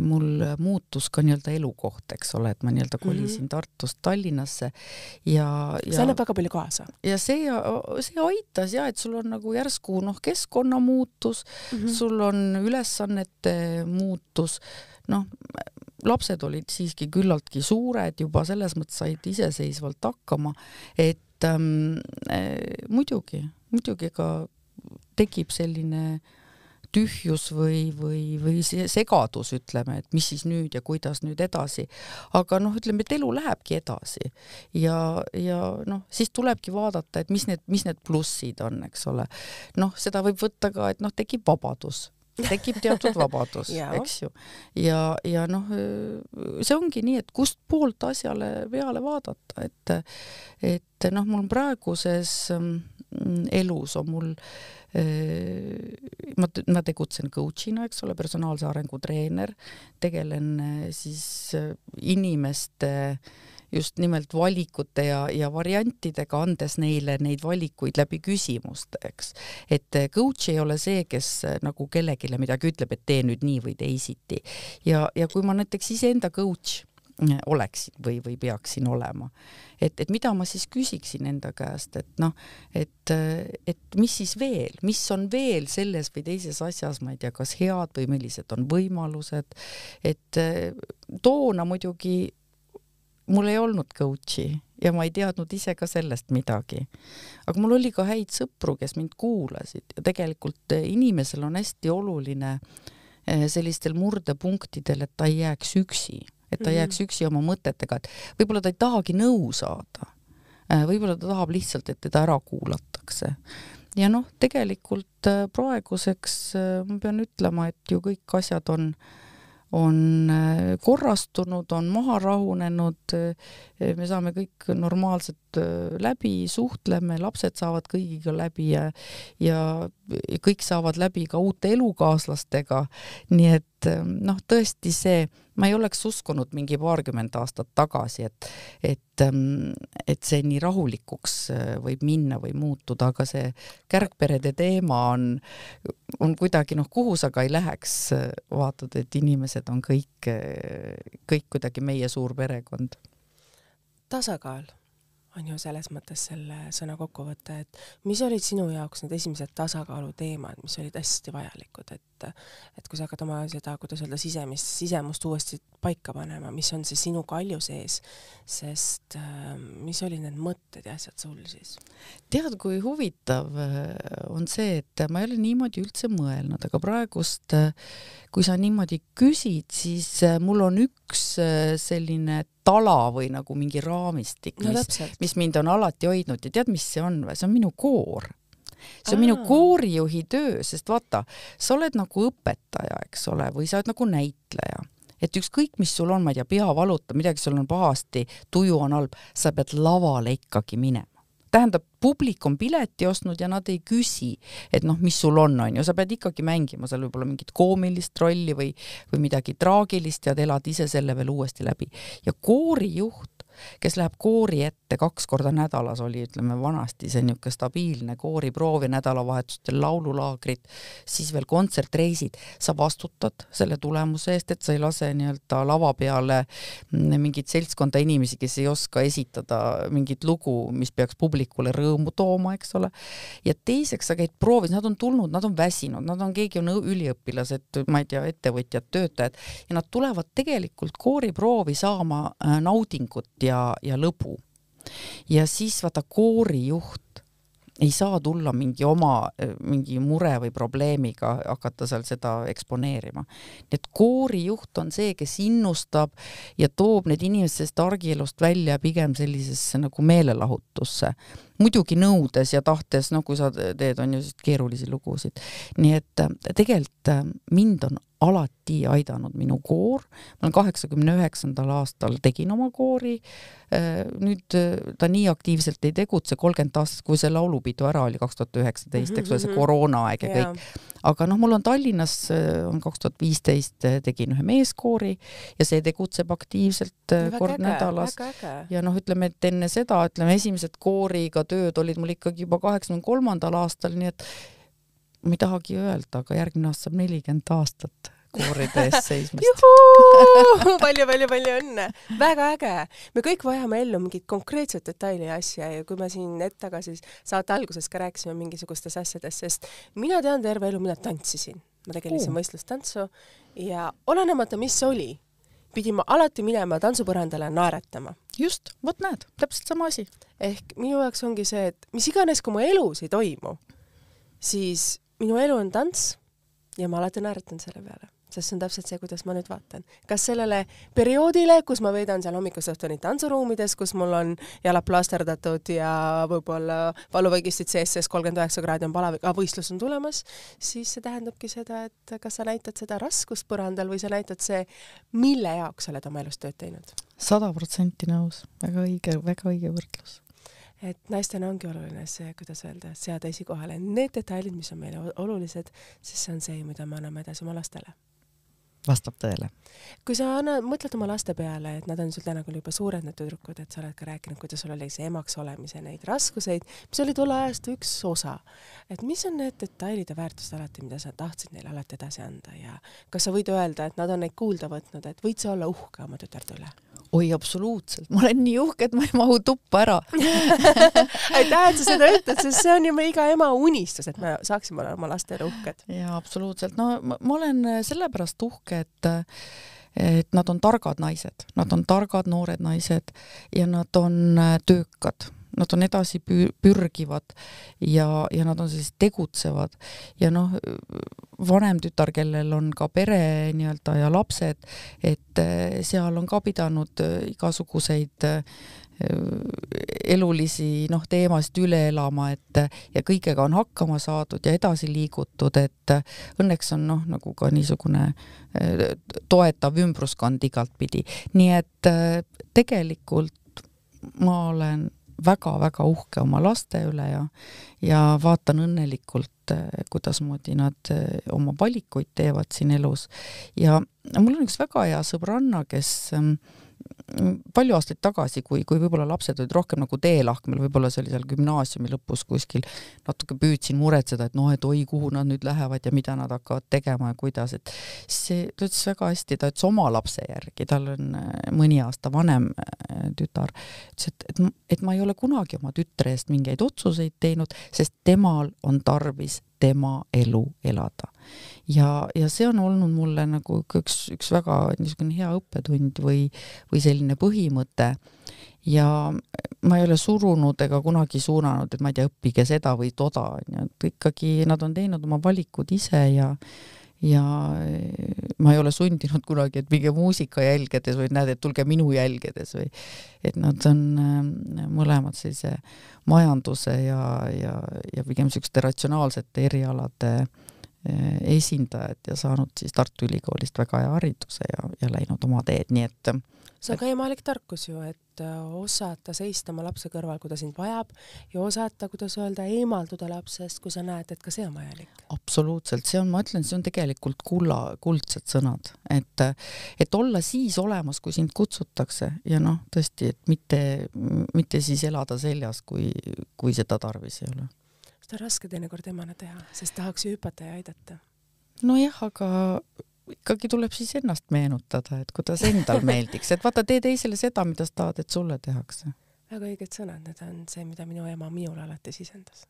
mul muutus ka nii-öelda elukoht, eks ole, et ma nii-öelda kolisin mm -hmm. Tartust Tallinnasse ja, ja. see annab väga palju kaasa. ja see, see aitas ja et sul on nagu järsku noh, keskkonnamuutus mm, -hmm. sul on ülesannete muutus, noh lapsed olid siiski küllaltki suured juba selles mõttes said iseseisvalt hakkama, et ähm, äh, muidugi, muidugi ka tekib selline äh, tühjus või, või, või see segadus, ütleme, et mis siis nüüd ja kuidas nüüd edasi. aga noh, ütleme, et elu lähebki edasi ja, ja noh, siis tulebki vaadata, et mis need, mis need plussid on, eks ole. noh, seda võib võtta ka, et noh, tekib vabadus tekib teatud vabadus eks ju. ja, ja noh, see ongi nii, et kust poolt asjale peale vaadata, et, et noh, mul praeguses mm, elus on mul ma, ma tegutsen coach'ina, eks ole, personaalse arengu treener, tegelen eh, siis eh, inimeste äh, just nimelt valikute ja, ja variantidega, andes neile neid valikuid läbi küsimuste, eks. et eh, coach ei ole see, kes eh, nagu kellelegi midagi ütleb, et tee nüüd nii või teisiti. ja, ja kui ma näiteks iseenda coach eh, oleksin või, või peaksin olema. et, et mida ma siis küsiksin enda käest, et noh, et, et mis siis veel, mis on veel selles või teises asjas, ma ei tea, kas head või millised on võimalused, et toona muidugi mul ei olnud coach'i ja ma ei teadnud ise ka sellest midagi. aga mul oli ka häid sõpru, kes mind kuulasid ja tegelikult eh, inimesel on hästi oluline eh, sellistel murdepunktidel, et ta ei jääks üksi, et ta ei jääks mhm. üksi oma mõtetega, et võib-olla ta ei tahagi nõu saada. Eh, võib-olla ta tahab lihtsalt, et teda ära kuulatakse ja noh, tegelikult praeguseks ma pean ütlema, et ju kõik asjad on äh, on äh, korrastunud, on maha rahunenud, äh, me saame kõik normaalselt äh, läbi, suhtleme, lapsed saavad kõigiga läbi ja, ja kõik saavad läbi ka uute elukaaslastega. nii et noh, tõesti see ma ei oleks uskunud mingi paarkümmend aastat tagasi, et, et, ähm, et see nii rahulikuks äh, võib minna või muutuda, aga see kärgperede teema on, on kuidagi noh, kuhu sa ka ei läheks, äh, vaatad, et inimesed on kõik, äh, kõik kuidagi meie suur perekond. tasakaal on ju selles mõttes selle sõna kokkuvõte, et mis olid sinu jaoks need esimesed tasakaalu teemad, mis olid hästi vajalikud, et et kui sa hakkad oma seda, kuidas öelda, sisemist, sisemust uuesti paika panema, mis on see sinu kalju sees, sest äh, mis olid need mõtted ja asjad sul siis? tead, kui huvitav äh, on see, et ma ei ole niimoodi üldse mõelnud, aga praegust, äh, kui sa niimoodi küsid, siis mul on üks selline tala või nagu mingi raamistik no,, mis, mis mind on alati hoidnud ja tead, mis see on või? see on minu koor see on Aa. minu koorijuhi töö, sest vaata, sa oled nagu õpetaja, eks ole, või sa oled nagu näitleja, et ükskõik, mis sul on, ma ei tea, pea valutab, midagi sul on pahasti, tuju on halb, sa pead lavale ikkagi minema tähendab, publik on pileti ostnud ja nad ei küsi, et noh, mis sul on, on ju, sa pead ikkagi mängima seal võib-olla mingit koomilist rolli või, või midagi traagilist ja elad ise selle veel uuesti läbi. ja koorijuht kes läheb koori ette kaks korda nädalas, oli, ütleme vanasti see niisugune stabiilne kooriproov ja nädalavahetustel laululaagrid, siis veel kontsertreisid, sa vastutad selle tulemuse eest, et sa ei lase nii-öelda lava peale mingit seltskonda inimesi, kes ei oska esitada mingit lugu, mis peaks publikule rõõmu tooma, eks ole. ja teiseks sa käid proovis, nad on tulnud, nad on väsinud, nad on, keegi on üliõpilased, ma ei tea, ettevõtjad, töötajad ja nad tulevad tegelikult kooriproovi saama äh, naudingut ja, ja lõbu. ja siis vaata koorijuht ei saa tulla mingi oma, mingi mure või probleemiga hakata seal seda eksponeerima. nii et koorijuht on see, kes innustab ja toob need inimesed sellest argielust välja pigem sellisesse nagu meelelahutusse muidugi nõudes ja tahtes, noh, kui sa teed, on ju keerulisi lugusid. nii et äh, tegelikult äh, mind on alati aidanud minu koor, ma olen kaheksakümne üheksandal aastal tegin oma koori, äh, nüüd ta nii aktiivselt ei tegutse, kolmkümmend aastat, kui see laulupidu ära oli, kaks tuhat üheksateist, eks ole, see mhm, koroonaaeg mhm, ja kõik. aga noh, mul on Tallinnas, on kaks tuhat viisteist, tegin ühe meeskoori ja see tegutseb aktiivselt väga kord äge, nädalas. ja noh, ütleme, et enne seda, ütleme esimesed kooriga tööd olid mul ikkagi juba kaheksakümne kolmandal aastal, nii et ma ei tahagi öelda, aga järgmine aasta saab nelikümmend aastat kooride eest seismist palju-palju-palju õnne, väga äge. me kõik vajame ellu mingit konkreetset detaili ja asja ja kui me siin hetk tagasi saate alguses ka rääkisime mingisugustest asjadest, sest mina tean terve elu, mina tantsisin, ma tegelesin uh. võistlustantsu ja olenemata, mis oli, pidin ma alati minema tantsupõrandale naeratama just, vot näed, täpselt sama asi. ehk minu jaoks ongi see, et mis iganes, kui mu elus ei toimu, siis minu elu on tants ja ma alati naeratan selle peale sest see on täpselt see, kuidas ma nüüd vaatan. kas sellele perioodile, kus ma veedan seal hommikust õhtuni tantsuruumides, kus mul on jalad plasterdatud ja võib-olla valuvõigistid sees, sest kolmkümmend üheksa kraadi on palav, aga võistlus on tulemas, siis see tähendabki seda, et kas sa näitad seda raskust põrandal või sa näitad see, mille jaoks sa oled oma elus tööd teinud? sada protsenti nõus, väga õige, väga õige võrdlus et naistena ongi oluline see, kuidas öelda, seada esikohale need detailid, mis on meile olulised, sest see on see, mida me anname edasi oma lastele vastab tõele. kui sa anna, mõtled oma laste peale, et nad on sul täna küll juba suured, need tüdrukud, et sa oled ka rääkinud, kuidas sul oli see emaks olemise neid raskuseid, mis oli tolle ajastu üks osa. et mis on need detailid ja väärtused alati, mida sa tahtsid neile alati edasi anda ja kas sa võid öelda, et nad on neid kuulda võtnud, et võid sa olla uhke oma tütarde üle? oi, absoluutselt, ma olen nii uhke, et ma ei mahu tuppa ära aitäh, et sa seda ütled, sest see on ju meie iga ema unistus, et me saaksime olla oma lastele uhked. jaa, absoluutselt, no ma, ma olen äh, sellepärast uhke, et äh, et nad on targad naised, nad on targad noored naised ja nad on äh, töökad nad on edasi pürgivad ja, ja nad on sellised tegutsevad ja noh, vanem tütar, kellel on ka pere nii-öelda ja lapsed, et eh, seal on ka pidanud eh, igasuguseid eh, elulisi noh, teemasid üle elama, et ja kõigega on hakkama saadud ja edasi liigutud, et õnneks on noh, nagu ka niisugune toetav ümbruskond igatpidi, nii et tegelikult ma olen väga-väga uhke oma laste üle ja ja vaatan õnnelikult, eh, kuidasmoodi nad eh, oma valikuid teevad siin elus. ja mul on üks väga hea sõbranna, kes äh, palju aastaid tagasi, kui, kui võib-olla lapsed olid rohkem nagu teelahkmel, võib-olla see oli seal gümnaasiumi lõpus kuskil, natuke püüdsin muretseda, et noh, et oi, kuhu nad nüüd lähevad ja mida nad hakkavad tegema ja kuidas, et see, ta ütles väga hästi, ta ütles oma lapse järgi, tal on äh, mõni aasta vanem äh, tütar, ütles, et, et, et ma ei ole kunagi oma tütre eest mingeid otsuseid teinud, sest temal on tarvis tema elu elada. ja, ja see on olnud mulle nagu üks, üks väga niisugune hea õppetund või, või selline põhimõte ja ma ei ole surunud ega kunagi suunanud, et ma ei tea, õppige seda või toda, on ju, et ikkagi nad on teinud oma valikud ise ja ja eh, ma ei ole sundinud kunagi, et minge muusika jälgedes või näed, et tulge minu jälgedes või et nad noh, on eh, mõlemad sellise majanduse ja, ja, ja pigem niisuguste ratsionaalsete erialade eh, esindajad ja saanud siis Tartu Ülikoolist väga hea hariduse ja, ja läinud oma teed, nii et see on ka emalik tarkus ju, et äh, osata seista oma lapse kõrval, kui ta sind vajab ja osata, kuidas öelda, eemalduda lapsest, kui sa näed, et ka see on vajalik. absoluutselt, see on, ma ütlen, see on tegelikult kulla, kuldsed sõnad, et, äh, et olla siis olemas, kui sind kutsutakse ja noh, tõesti, et mitte, mitte siis elada seljas, kui, kui seda tarvis ei ole. seda on raske teinekord emana teha, sest tahaks ju hüpata ja aidata. nojah, aga ikkagi tuleb siis ennast meenutada, et kuidas endal meeldiks, et vaata, tee teisele seda, mida sa tahad, et sulle tehakse. väga õiged sõnad, need on see, mida minu ema minule alati sisendas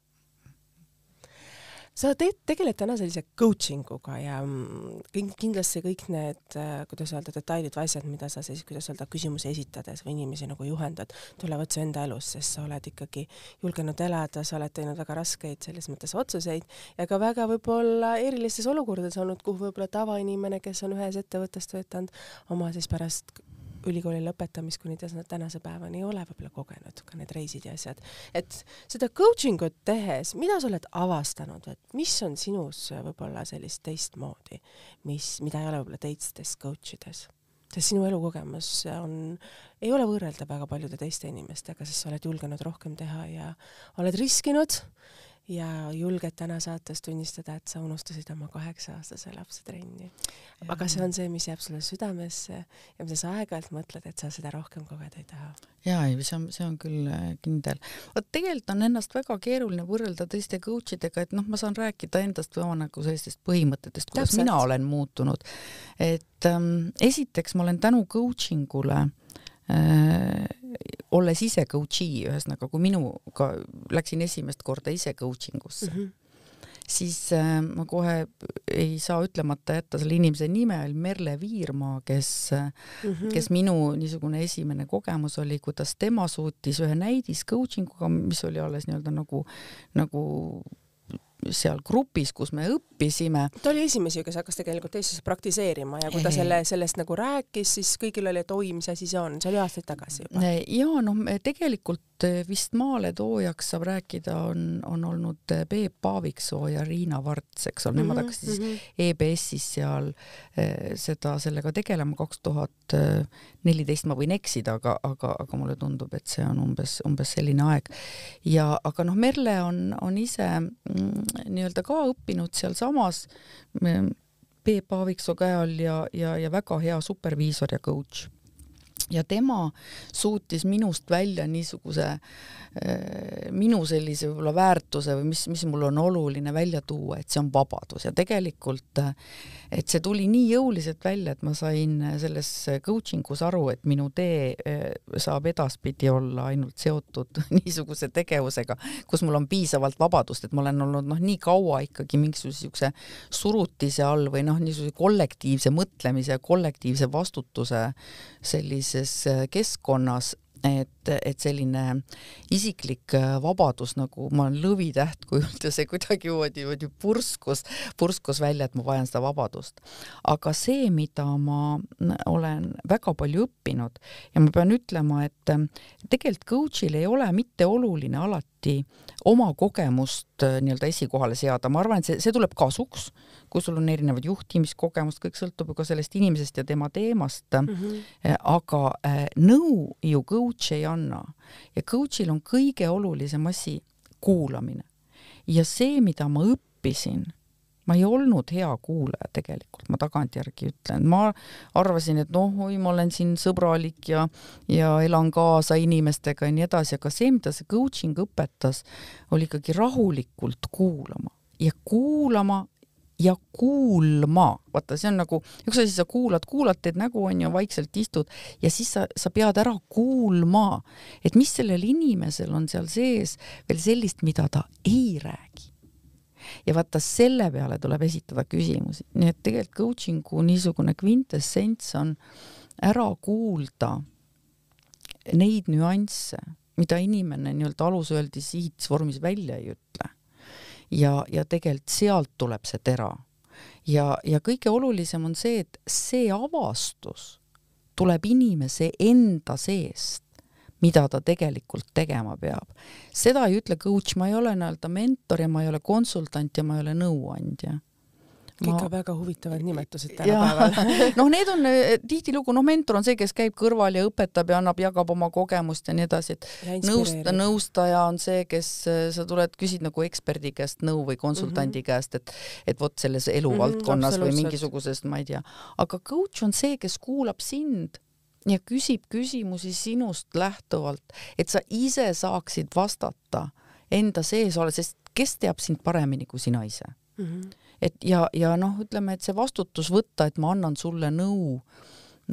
sa teed, tegeled täna sellise coaching uga ja mm, kindlasti kõik need, äh, kuidas öelda, detailid või asjad, mida sa siis, kuidas öelda, küsimusi esitades või inimesi nagu juhendad, tulevad su enda elus, sest sa oled ikkagi julgenud elada, sa oled teinud väga raskeid selles mõttes otsuseid ja ka väga võib-olla erilistes olukordades olnud, kuhu võib-olla tavainimene, kes on ühes ettevõttes töötanud, oma siis pärast ülikooli lõpetamist kuni tänase päevani ei ole võib-olla kogenud, ka need reisid ja asjad. et seda coaching ut tehes, mida sa oled avastanud, et mis on sinus võib-olla sellist teistmoodi, mis, mida ei ole võib-olla teistes coach ides? sest sinu elukogemus on, ei ole võrreldav väga paljude teiste inimestega, sest sa oled julgenud rohkem teha ja oled riskinud ja julged täna saates tunnistada, et sa unustasid oma kaheksa-aastase lapse trenni. aga see on see, mis jääb sulle südamesse ja mida sa aeg-ajalt mõtled, et sa seda rohkem kogeda ei taha. jaa, ei, see on, see on küll äh, kindel. vot tegelikult on ennast väga keeruline võrrelda teiste coach idega, et noh, ma saan rääkida endast või oma nagu sellistest põhimõtetest, kuidas Täpselt. mina olen muutunud. et ähm, esiteks ma olen tänu coaching ule äh, Äh, olles ise coach'i, ühesõnaga kui minuga läksin esimest korda ise coaching usse mm, -hmm. siis äh, ma kohe ei saa ütlemata jätta selle inimese nime, Merle Viirmaa, kes mm, -hmm. kes minu niisugune esimene kogemus oli, kuidas tema suutis ühe näidis coaching uga, mis oli alles nii-öelda nagu, nagu seal grupis, kus me õppisime. ta oli esimesi, kes hakkas tegelikult Eestis praktiseerima ja kui ta selle, sellest nagu rääkis, siis kõigil oli, et oi, mis asi see on, see oli aastaid tagasi juba. ja noh, tegelikult eh, vist maaletoojaks saab rääkida, on, on olnud eh, Peep Paaviksoo ja Riina Varts, eks ole, nemad mm -hmm. hakkasid siis mm -hmm. EBS-is seal eh, seda, sellega tegelema kaks tuhat neliteist, ma võin eksida, aga, aga, aga mulle tundub, et see on umbes, umbes selline aeg. ja aga noh, Merle on, on ise mm, nii-öelda ka õppinud sealsamas Peep Aaviksoo käe all ja, ja, ja väga hea superviisor ja coach. ja tema suutis minust välja niisuguse, eh, minu sellise võib-olla väärtuse või mis, mis mul on oluline välja tuua, et see on vabadus ja tegelikult äh, et see tuli nii jõuliselt välja, et ma sain äh, selles äh, coaching us aru, et minu tee äh, saab edaspidi olla ainult seotud niisuguse tegevusega, kus mul on piisavalt vabadust, et ma olen olnud noh, nii kaua ikkagi mingisuguse niisuguse surutise all või noh, niisuguse kollektiivse mõtlemise ja kollektiivse vastutuse sellises keskkonnas, et et, et selline isiklik äh, vabadus, nagu ma olen lõvitäht, kui üldse see kuidagimoodi niimoodi purskus, purskus välja, et ma vajan seda vabadust. aga see, mida ma olen väga palju õppinud ja ma pean ütlema, et tegelikult coach'il ei ole mitte oluline alati oma kogemust äh, nii-öelda esikohale seada, ma arvan, et see, see tuleb kasuks, kui sul on erinevad juhtimiskogemused, kõik sõltub ju ka sellest inimesest ja tema teemast mm, -hmm. aga nõu ju coach ei anna sõbranna ja coach'il on kõige olulisem asi kuulamine. ja see, mida ma õppisin, ma ei olnud hea kuulaja tegelikult, ma tagantjärgi ütlen, ma arvasin, et noh, oi, ma olen siin sõbralik ja, ja elan kaasa inimestega ja nii edasi, aga see, mida see coaching õpetas, oli ikkagi rahulikult kuulama ja kuulama ja kuulma, vaata, see on nagu üks asi, sa kuulad, kuulad, teed nägu, onju, vaikselt istud ja siis sa, sa pead ära kuulma, et mis sellel inimesel on seal sees veel sellist, mida ta ei räägi. ja vaata, selle peale tuleb esitada küsimusi, nii et tegelikult coaching'u niisugune kvintessents on ära kuulda neid nüansse, mida inimene nii-öelda alusöeldis sihitusvormis välja ei ütle ja, ja tegelikult sealt tuleb see tera. ja, ja kõige olulisem on see, et see avastus tuleb inimese enda seest, mida ta tegelikult tegema peab. seda ei ütle coach, ma ei ole nii-öelda mentor ja ma ei ole konsultant ja ma ei ole nõuandja kõik on väga huvitavad nimetused tänapäeval noh, need on eh, tihtilugu, noh, mentor on see, kes käib kõrval ja õpetab ja annab, jagab oma kogemust ja nii edasi, et nõust-, nõustaja on see, kes eh, sa tuled, küsid nagu eksperdi käest nõu või konsultandi mm -hmm. käest, et, et vot selles eluvaldkonnas mhm, mm -hmm, või mingisuguses, ma ei tea, aga coach on see, kes kuulab sind ja küsib küsimusi sinust lähtuvalt, et sa ise saaksid vastata enda sees olles, sest kes teab sind paremini kui sina ise mm. -hmm et ja, ja noh, ütleme, et see vastutus võtta, et ma annan sulle nõu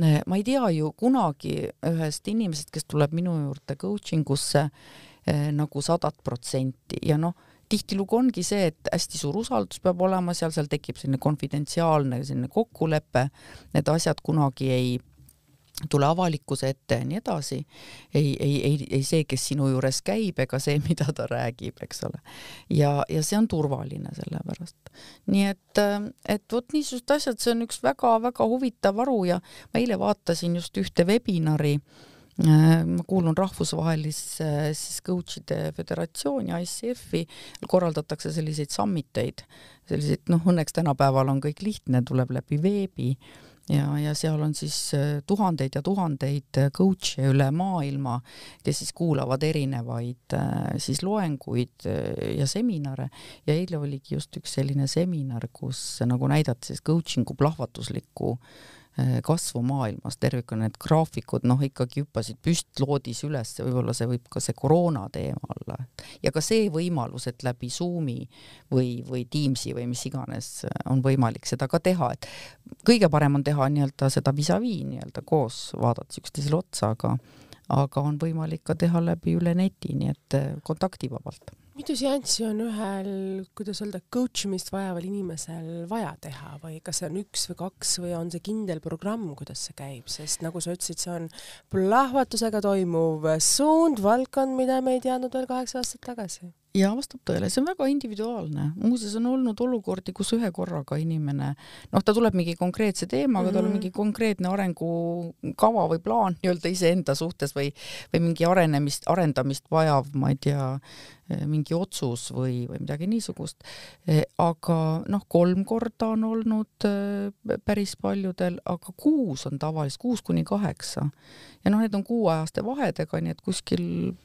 ma ei tea ju kunagi ühest inimesest, kes tuleb minu juurde coaching usse eh, nagu sadat protsenti ja noh, tihtilugu ongi see, et hästi suur usaldus peab olema seal, seal tekib selline konfidentsiaalne selline kokkulepe, need asjad kunagi ei tule avalikkuse ette ja nii edasi, ei, ei, ei, ei see, kes sinu juures käib, ega see, mida ta räägib, eks ole. ja, ja see on turvaline sellepärast. nii et, et vot niisugused asjad, see on üks väga-väga huvitav varu ja ma eile vaatasin just ühte webinari, äh, ma kuulun rahvusvahelisse äh, siis coach'ide föderatsiooni, ICF-i, korraldatakse selliseid summit eid, selliseid noh, õnneks tänapäeval on kõik lihtne, tuleb läbi veebi ja, ja seal on siis äh, tuhandeid ja tuhandeid äh, coach'e üle maailma, kes siis kuulavad erinevaid äh, siis loenguid ja seminare ja eile oligi just üks selline seminar, kus nagu näidati siis coaching'u plahvatuslikku äh, Äh, kasvu maailmas tervikuna, need graafikud noh, ikkagi hüppasid püstloodis üles, võib-olla see võib ka see koroona teema olla. ja ka see võimalus, et läbi Zoomi või, või Teamsi või mis iganes äh, on võimalik seda ka teha, et kõige parem on teha nii-öelda seda vis-a-vis nii-öelda koos, vaadates üksteisele otsa, aga aga on võimalik ka teha läbi üle neti, nii et äh, kontaktivabalt mitu seanssi on ühel, kuidas öelda, coach imist vajaval inimesel vaja teha või kas see on üks või kaks või on see kindel programm, kuidas see käib, sest nagu sa ütlesid, see on plahvatusega toimuv suund, valdkond, mida me ei teadnud veel kaheksa aastat tagasi ja vastab tõele, see on väga individuaalne, muuseas on olnud olukordi, kus ühe korraga inimene, noh, ta tuleb mingi konkreetse teemaga mm, -hmm. tal on mhm. mingi konkreetne arengukava või plaan nii-öelda iseenda suhtes või, või mingi arenemist, arendamist vajav, ma ei tea, mingi otsus või, või midagi niisugust. E, aga noh, kolm korda on olnud e, päris paljudel, aga kuus on tavaliselt, kuus kuni kaheksa ja noh, need on kuueaaste vahedega, nii et kuskil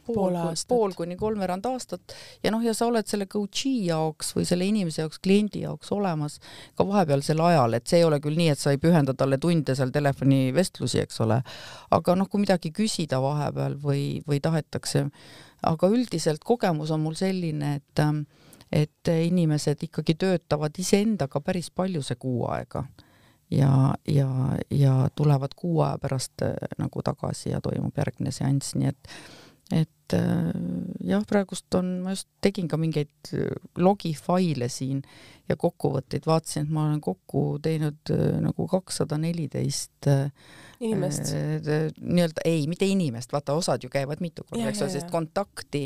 pool, pool kuni kolmveerand aastat ja noh, ja sa oled selle coach'i jaoks või selle inimese jaoks, kliendi jaoks olemas ka vahepealsel ajal, et see ei ole küll nii, et sa ei pühenda talle tunde seal telefonivestlusi, eks ole, aga noh, kui midagi küsida vahepeal või, või tahetakse, aga üldiselt kogemus on mul selline, et ähm, et inimesed ikkagi töötavad iseendaga päris palju see kuu aega ja, ja, ja tulevad kuu aja pärast äh, nagu tagasi ja toimub järgmine seanss, nii et et äh, jah, praegust on, ma just tegin ka mingeid äh, logifaile siin ja kokkuvõtteid, vaatasin, et ma olen kokku teinud nagu kakssada neliteist inimest äh,, nii-öelda ei, mitte inimest, vaata osad ju käivad mitu korda, eks ole, sest kontakti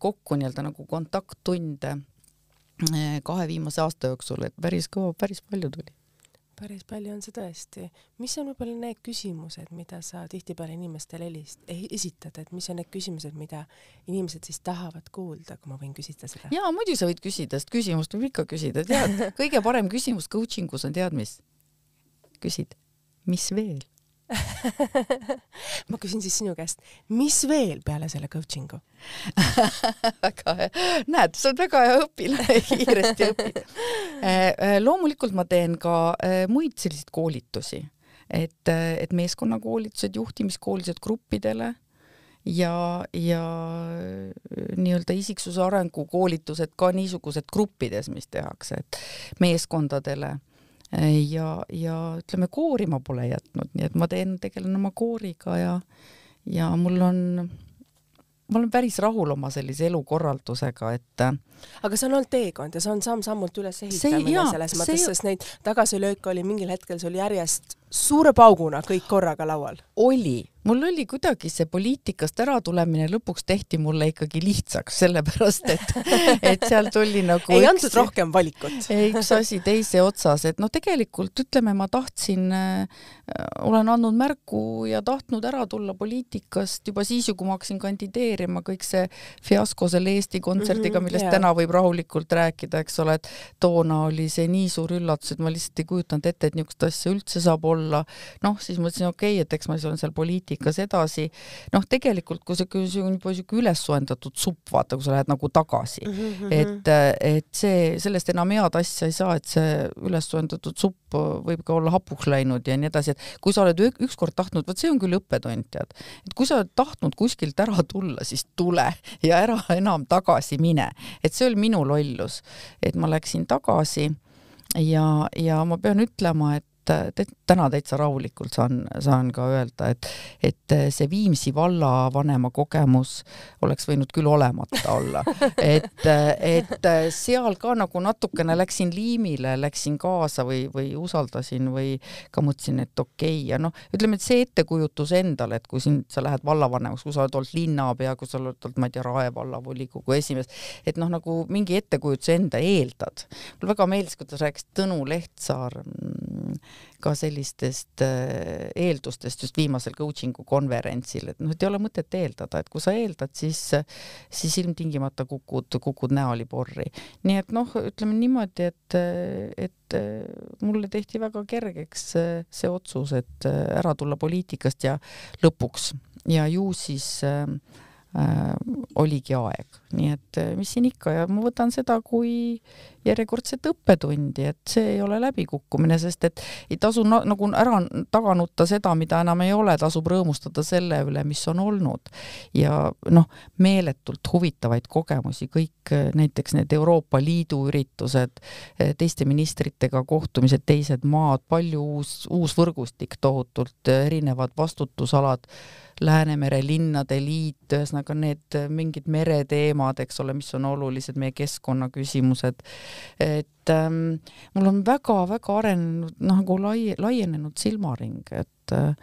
kokku nii-öelda nagu kontakttunde kahe viimase aasta jooksul, et päris kõva, päris palju tuli päris palju on see tõesti. mis on võib-olla need küsimused, mida sa tihtipeale inimestele helist- eh,, esitad, et mis on need küsimused, mida inimesed siis tahavad kuulda, kui ma võin küsida seda? jaa, muidu sa võid küsida, sest küsimust võib ikka küsida, tead, kõige parem küsimus coaching us on tead mis? küsid, mis veel ma küsin siis sinu käest, mis veel peale selle coaching'u väga hea, näed, sa oled väga hea õpilane, kiiresti õpid eh, eh, loomulikult ma teen ka eh, muid selliseid koolitusi, et, et meeskonnakoolitused, juhtimiskoolitused gruppidele ja, ja nii-öelda isiksuse arengu koolitused ka niisugused gruppides, mis tehakse, et meeskondadele ja, ja ütleme, koori ma pole jätnud, nii et ma teen, tegelen oma kooriga ja, ja mul on, ma olen päris rahul oma sellise elukorraldusega, et. aga see on olnud teekond ja see on samm-sammult üles ehitamine see, jaa, selles mõttes see..., sest neid tagasilööke oli mingil hetkel sul järjest suure pauguna kõik korraga laual? oli, mul oli kuidagi see poliitikast äratulemine lõpuks tehti mulle ikkagi lihtsaks, sellepärast et, et sealt oli nagu ei antud rohkem valikut. üks asi teise otsas, et noh, tegelikult ütleme, ma tahtsin äh,, olen andnud märku ja tahtnud ära tulla poliitikast juba siis ju, kui ma hakkasin kandideerima, kõik see fiasko selle Eesti kontserdiga mm, -hmm, millest yeah. täna võib rahulikult rääkida, eks ole, et toona oli see nii suur üllatus, et ma lihtsalt ei kujutanud ette, et niisugust asja üldse saab olla olla, noh, siis mõtlesin, okei okay,, et eks ma siis olen seal poliitikas edasi. noh, tegelikult kui see, kui see on juba siuke üles soojendatud supp, vaata, kui sa lähed nagu tagasi mm, -hmm. et, et see, sellest enam head asja ei saa, et see üles soojendatud supp võib ka olla hapuks läinud ja nii edasi, et kui sa oled ükskord tahtnud, vot see on küll õppetund, tead, et kui sa oled tahtnud kuskilt ära tulla, siis tule ja ära enam tagasi mine, et see oli minu lollus, et ma läksin tagasi ja, ja ma pean ütlema, et et täna täitsa rahulikult saan, saan ka öelda, et, et see Viimsi vallavanema kogemus oleks võinud küll olemata olla. et, et seal ka nagu natukene läksin liimile, läksin kaasa või, või usaldasin või ka mõtlesin, et okei okay. ja noh, ütleme, et see ettekujutus endale, et kui sind, sa lähed vallavanemaks, kui sa oled olnud linnapea, kui sa oled olnud, ma ei tea, Rae vallavolikogu esimees, et noh, nagu mingi ettekujutuse enda eeldad. mulle väga meeldis, kuidas rääkis Tõnu Lehtsaar mm, ka sellistest äh, eeldustest just viimasel coaching'u konverentsil, et noh, et ei ole mõtet eeldada, et kui sa eeldad, siis, siis ilmtingimata kukud, kukud näoli porri. nii et noh, ütleme niimoodi, et, et mulle tehti väga kergeks see otsus, et ära tulla poliitikast ja lõpuks ja ju siis äh, äh, oligi aeg, nii et äh, mis siin ikka ja ma võtan seda kui järjekordset õppetundi, et see ei ole läbikukkumine, sest et ei tasu na nagu ära taga nutta seda, mida enam ei ole, tasub rõõmustada selle üle, mis on olnud. ja noh, meeletult huvitavaid kogemusi, kõik äh, näiteks need Euroopa Liidu üritused, äh, teiste ministritega kohtumised, teised maad, palju uus, uus võrgustik tohutult, erinevad vastutusalad Läänemere Linnade Liit, ühesõnaga need äh, mingid mereteemad, eks ole, mis on olulised, meie keskkonnaküsimused. et ähm, mul on väga-väga arenenud nagu lai, laienenud silmaring, et äh,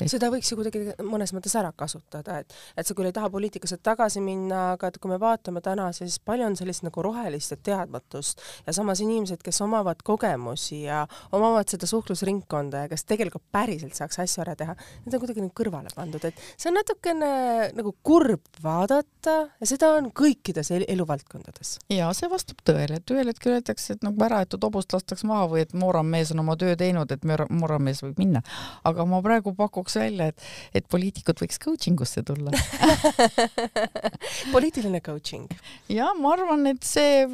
et.... seda võiks ju kuidagi mõnes mõttes ära kasutada, et, et sa küll ei taha poliitikasse tagasi minna, aga et kui me vaatame täna, siis palju on sellist nagu rohelist teadmatust ja samas inimesed, kes omavad kogemusi ja omavad seda suhtlusringkonda ja kes tegelikult päriselt saaks asju ära teha, need on kuidagi nagu kõrvale pandud, et see on natukene nagu kurb vaadata ja seda on kõikides eluvaldkondades. ja see vastab tõele, et ühel hetkel öeldakse, et nagu äraetud hobust lastakse maha või et mooramees on oma töö teinud, et mooramees võib minna, aga ma praegu pakun pakuks välja, et, et poliitikud võiks coaching usse tulla poliitiline coaching. ja ma arvan, et see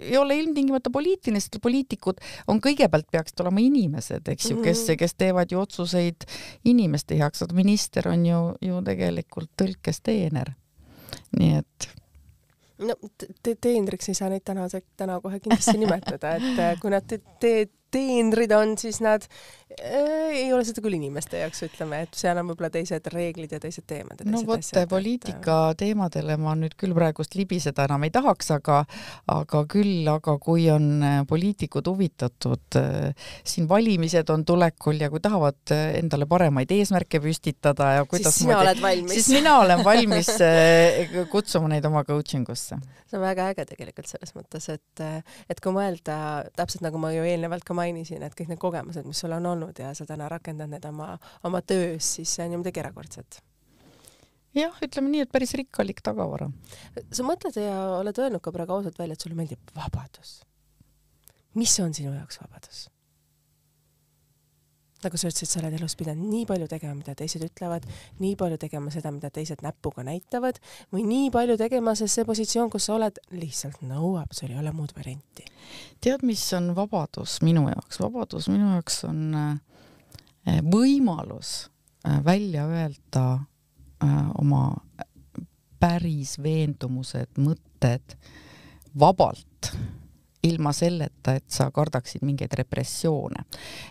ei ole ilmtingimata poliitiline, sest poliitikud on kõigepealt peaksid olema inimesed, eks ju, kes, mhm. kes teevad ju otsuseid inimeste heaks, et minister on ju, ju tegelikult tõlkesteener. nii et no te, te, Indrek, sa ei saa neid täna, täna kohe kindlasti nimetada, et äh, kui nad te, te teenrid on, siis nad äh, ei ole seda küll inimeste jaoks, ütleme, et seal on võib-olla teised reeglid ja teised teemad. no vot, poliitika et... Eh. teemadele ma nüüd küll praegust libiseda enam ei tahaks, aga, aga küll, aga kui on eh, poliitikud huvitatud äh,, siin valimised on tulekul ja kui tahavad endale paremaid eesmärke püstitada ja kuidas siis sina oled valmis? siis mina olen valmis äh, kutsuma neid oma coaching usse. see on väga äge tegelikult selles mõttes, et, et kui mõelda täpselt nagu ma ju eelnevalt ka mainisin, et kõik need kogemused, mis sul on olnud ja sa täna rakendad need oma, oma töös, siis see on ju midagi erakordset jah, ütleme nii, et päris rikkalik tagavara. sa mõtled ja oled öelnud ka praegu ausalt välja, et sulle meeldib vabadus. mis on sinu jaoks vabadus? nagu sa ütlesid, sa oled elus pidanud nii palju tegema, mida teised ütlevad, nii palju tegema seda, mida teised näpuga näitavad või nii palju tegema, sest see positsioon, kus sa oled, lihtsalt nõuab, sul ei ole muud varianti. tead, mis on vabadus minu jaoks? vabadus minu jaoks on eh, eh, võimalus eh, välja öelda oma päris veendumused, mõtted vabalt ilma selleta, et sa kardaksid mingeid repressioone.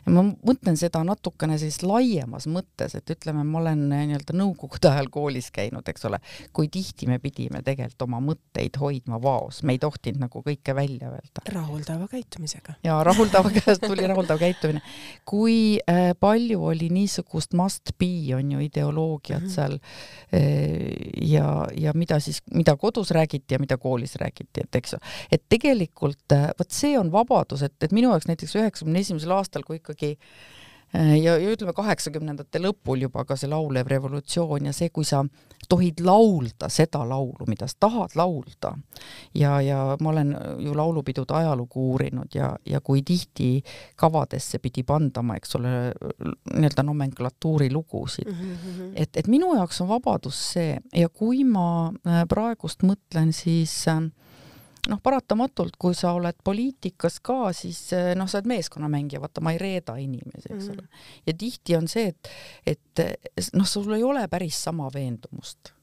ja ma mõtlen seda natukene siis laiemas mõttes, et ütleme, ma olen eh, nii-öelda nõukogude ajal koolis käinud, eks ole, kui tihti me pidime tegelikult oma mõtteid hoidma vaos, me ei tohtinud nagu kõike välja öelda. rahuldava käitumisega. jaa, rahuldava käest tuli rahuldav käitumine. kui äh, palju oli niisugust must be on ju ideoloogiat mm -hmm. seal äh, ja, ja mida siis, mida kodus räägiti ja mida koolis räägiti, et eks, et tegelikult vot see on vabadus, et, et minu jaoks näiteks üheksakümne esimesel aastal, kui ikkagi äh, ja, ja ütleme, kaheksakümnendate lõpul juba ka see laulev revolutsioon ja see, kui sa tohid laulda seda laulu, mida sa tahad laulda. ja, ja ma olen ju laulupidude ajalugu uurinud ja, ja kui tihti kavadesse pidi pandama, eks ole, nii-öelda nomenklatuuri lugusid mm. -hmm. et, et minu jaoks on vabadus see ja kui ma äh, praegust mõtlen, siis äh, noh, paratamatult, kui sa oled poliitikas ka, siis eh, noh, sa oled meeskonnamängija, vaata, ma ei reeda inimesi, eks ole mm. -hmm. ja tihti on see, et, et eh, noh, sul ei ole päris sama veendumust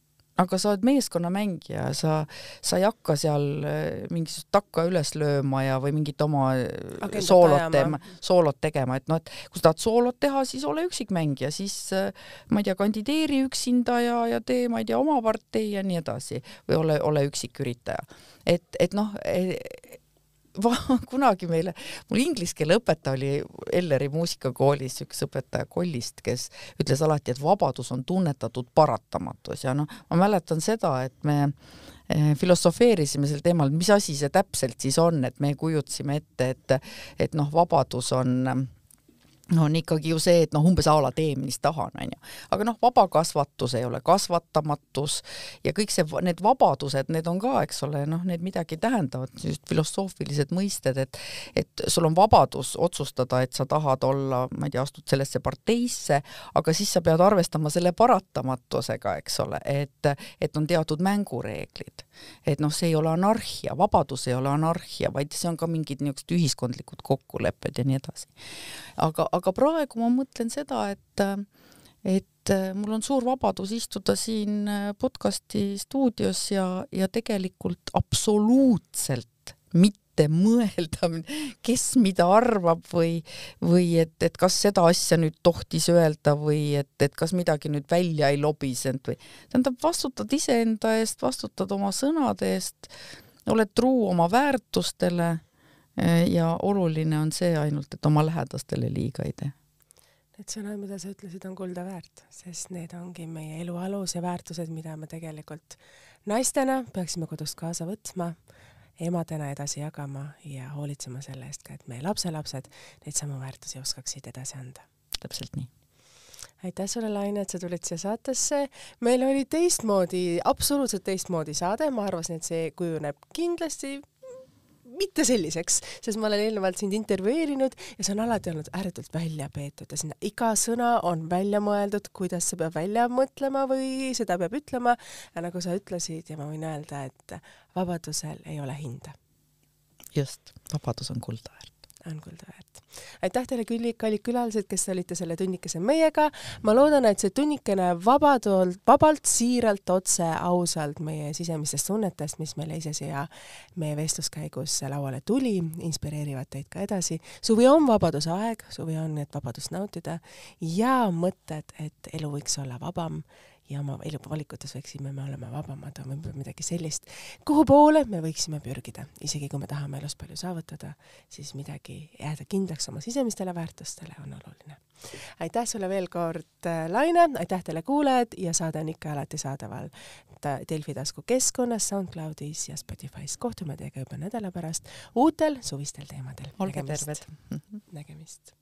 aga sa oled meeskonnamängija, sa, sa ei hakka seal eh, mingisugust takka üles lööma ja, või mingit oma eh, Agendat soolot tegema, soolot tegema, et noh, et kui sa tahad soolot teha, siis ole üksikmängija, siis eh, ma ei tea, kandideeri üksinda ja, ja tee, ma ei tea, oma partei ja nii edasi või ole, ole üksiküritaja. et, et noh, kunagi meile, mul inglise keele õpetaja oli Elleri muusikakoolis üks õpetaja Kollist, kes ütles alati, et vabadus on tunnetatud paratamatus ja noh, ma mäletan seda, et me eh, filosofeerisime sel teemal, mis asi see täpselt siis on, et me kujutasime ette, et et noh, vabadus on on ikkagi ju see, et noh, umbes a la tee, mis tahan, on ju. aga noh, vaba kasvatus ei ole kasvatamatus ja kõik see, need vabadused, need on ka, eks ole, noh, need midagi tähendavad, just filosoofilised mõisted, et et sul on vabadus otsustada, et sa tahad olla, ma ei tea, astud sellesse parteisse, aga siis sa pead arvestama selle paratamatusega, eks ole, et, et on teatud mängureeglid et noh, see ei ole anarhia, vabadus ei ole anarhia, vaid see on ka mingid niisugused ühiskondlikud kokkulepped ja nii edasi. aga, aga praegu ma mõtlen seda, et, et mul on suur vabadus istuda siin podcasti stuudios ja, ja tegelikult absoluutselt mitte ette mõelda, kes mida arvab või, või et, et kas seda asja nüüd tohtis öelda või et, et kas midagi nüüd välja ei lobisenud või tähendab, vastutad iseenda eest, vastutad oma sõnade eest, oled truu oma väärtustele eh, ja oluline on see ainult, et oma lähedastele liiga ei tee. Need sõnad, mida sa ütlesid, on kulda väärt, sest need ongi meie elu alus ja väärtused, mida me tegelikult naistena peaksime kodust kaasa võtma emadena edasi jagama ja hoolitsema selle eest ka, et meie lapselapsed neid samu väärtusi oskaksid edasi anda. täpselt nii aitäh sulle, Laine, et sa tulid siia saatesse. meil oli teistmoodi, absoluutselt teistmoodi saade, ma arvasin, et see kujuneb kindlasti mitte selliseks, sest ma olen eelnevalt sind intervjueerinud ja see on alati olnud ääretult välja peetud ja sinna iga sõna on välja mõeldud, kuidas see peab välja mõtlema või seda peab ütlema. ja nagu sa ütlesid ja ma võin öelda, et vabadusel ei ole hinda. just, vabadus on kulda väärt on kulda väärt. aitäh teile, kallid külalised, kes olite selle tunnikese meiega. ma loodan, et see tunnikene vabadult, vabalt, siiralt, otse, ausalt meie sisemistest tunnetest, mis meile ise siia meie vestluskäigus lauale tuli, inspireerivad teid ka edasi. suvi on vabaduse aeg, suvi on, et vabadust nautida ja mõtted, et elu võiks olla vabam ja oma eluvalikutes võiksime me olema vabamad, on võib-olla midagi sellist, kuhu poole me võiksime pürgida, isegi kui me tahame elus palju saavutada, siis midagi jääda kindlaks oma sisemistele väärtustele on oluline. aitäh sulle veel kord, äh, Laine, aitäh teile, kuulajad, ja saade on ikka alati saadaval Delfi tasku keskkonnas, SoundCloudis ja Spotify's. kohtume teiega juba nädala pärast uutel suvistel teemadel. olge nägemist. terved. nägemist.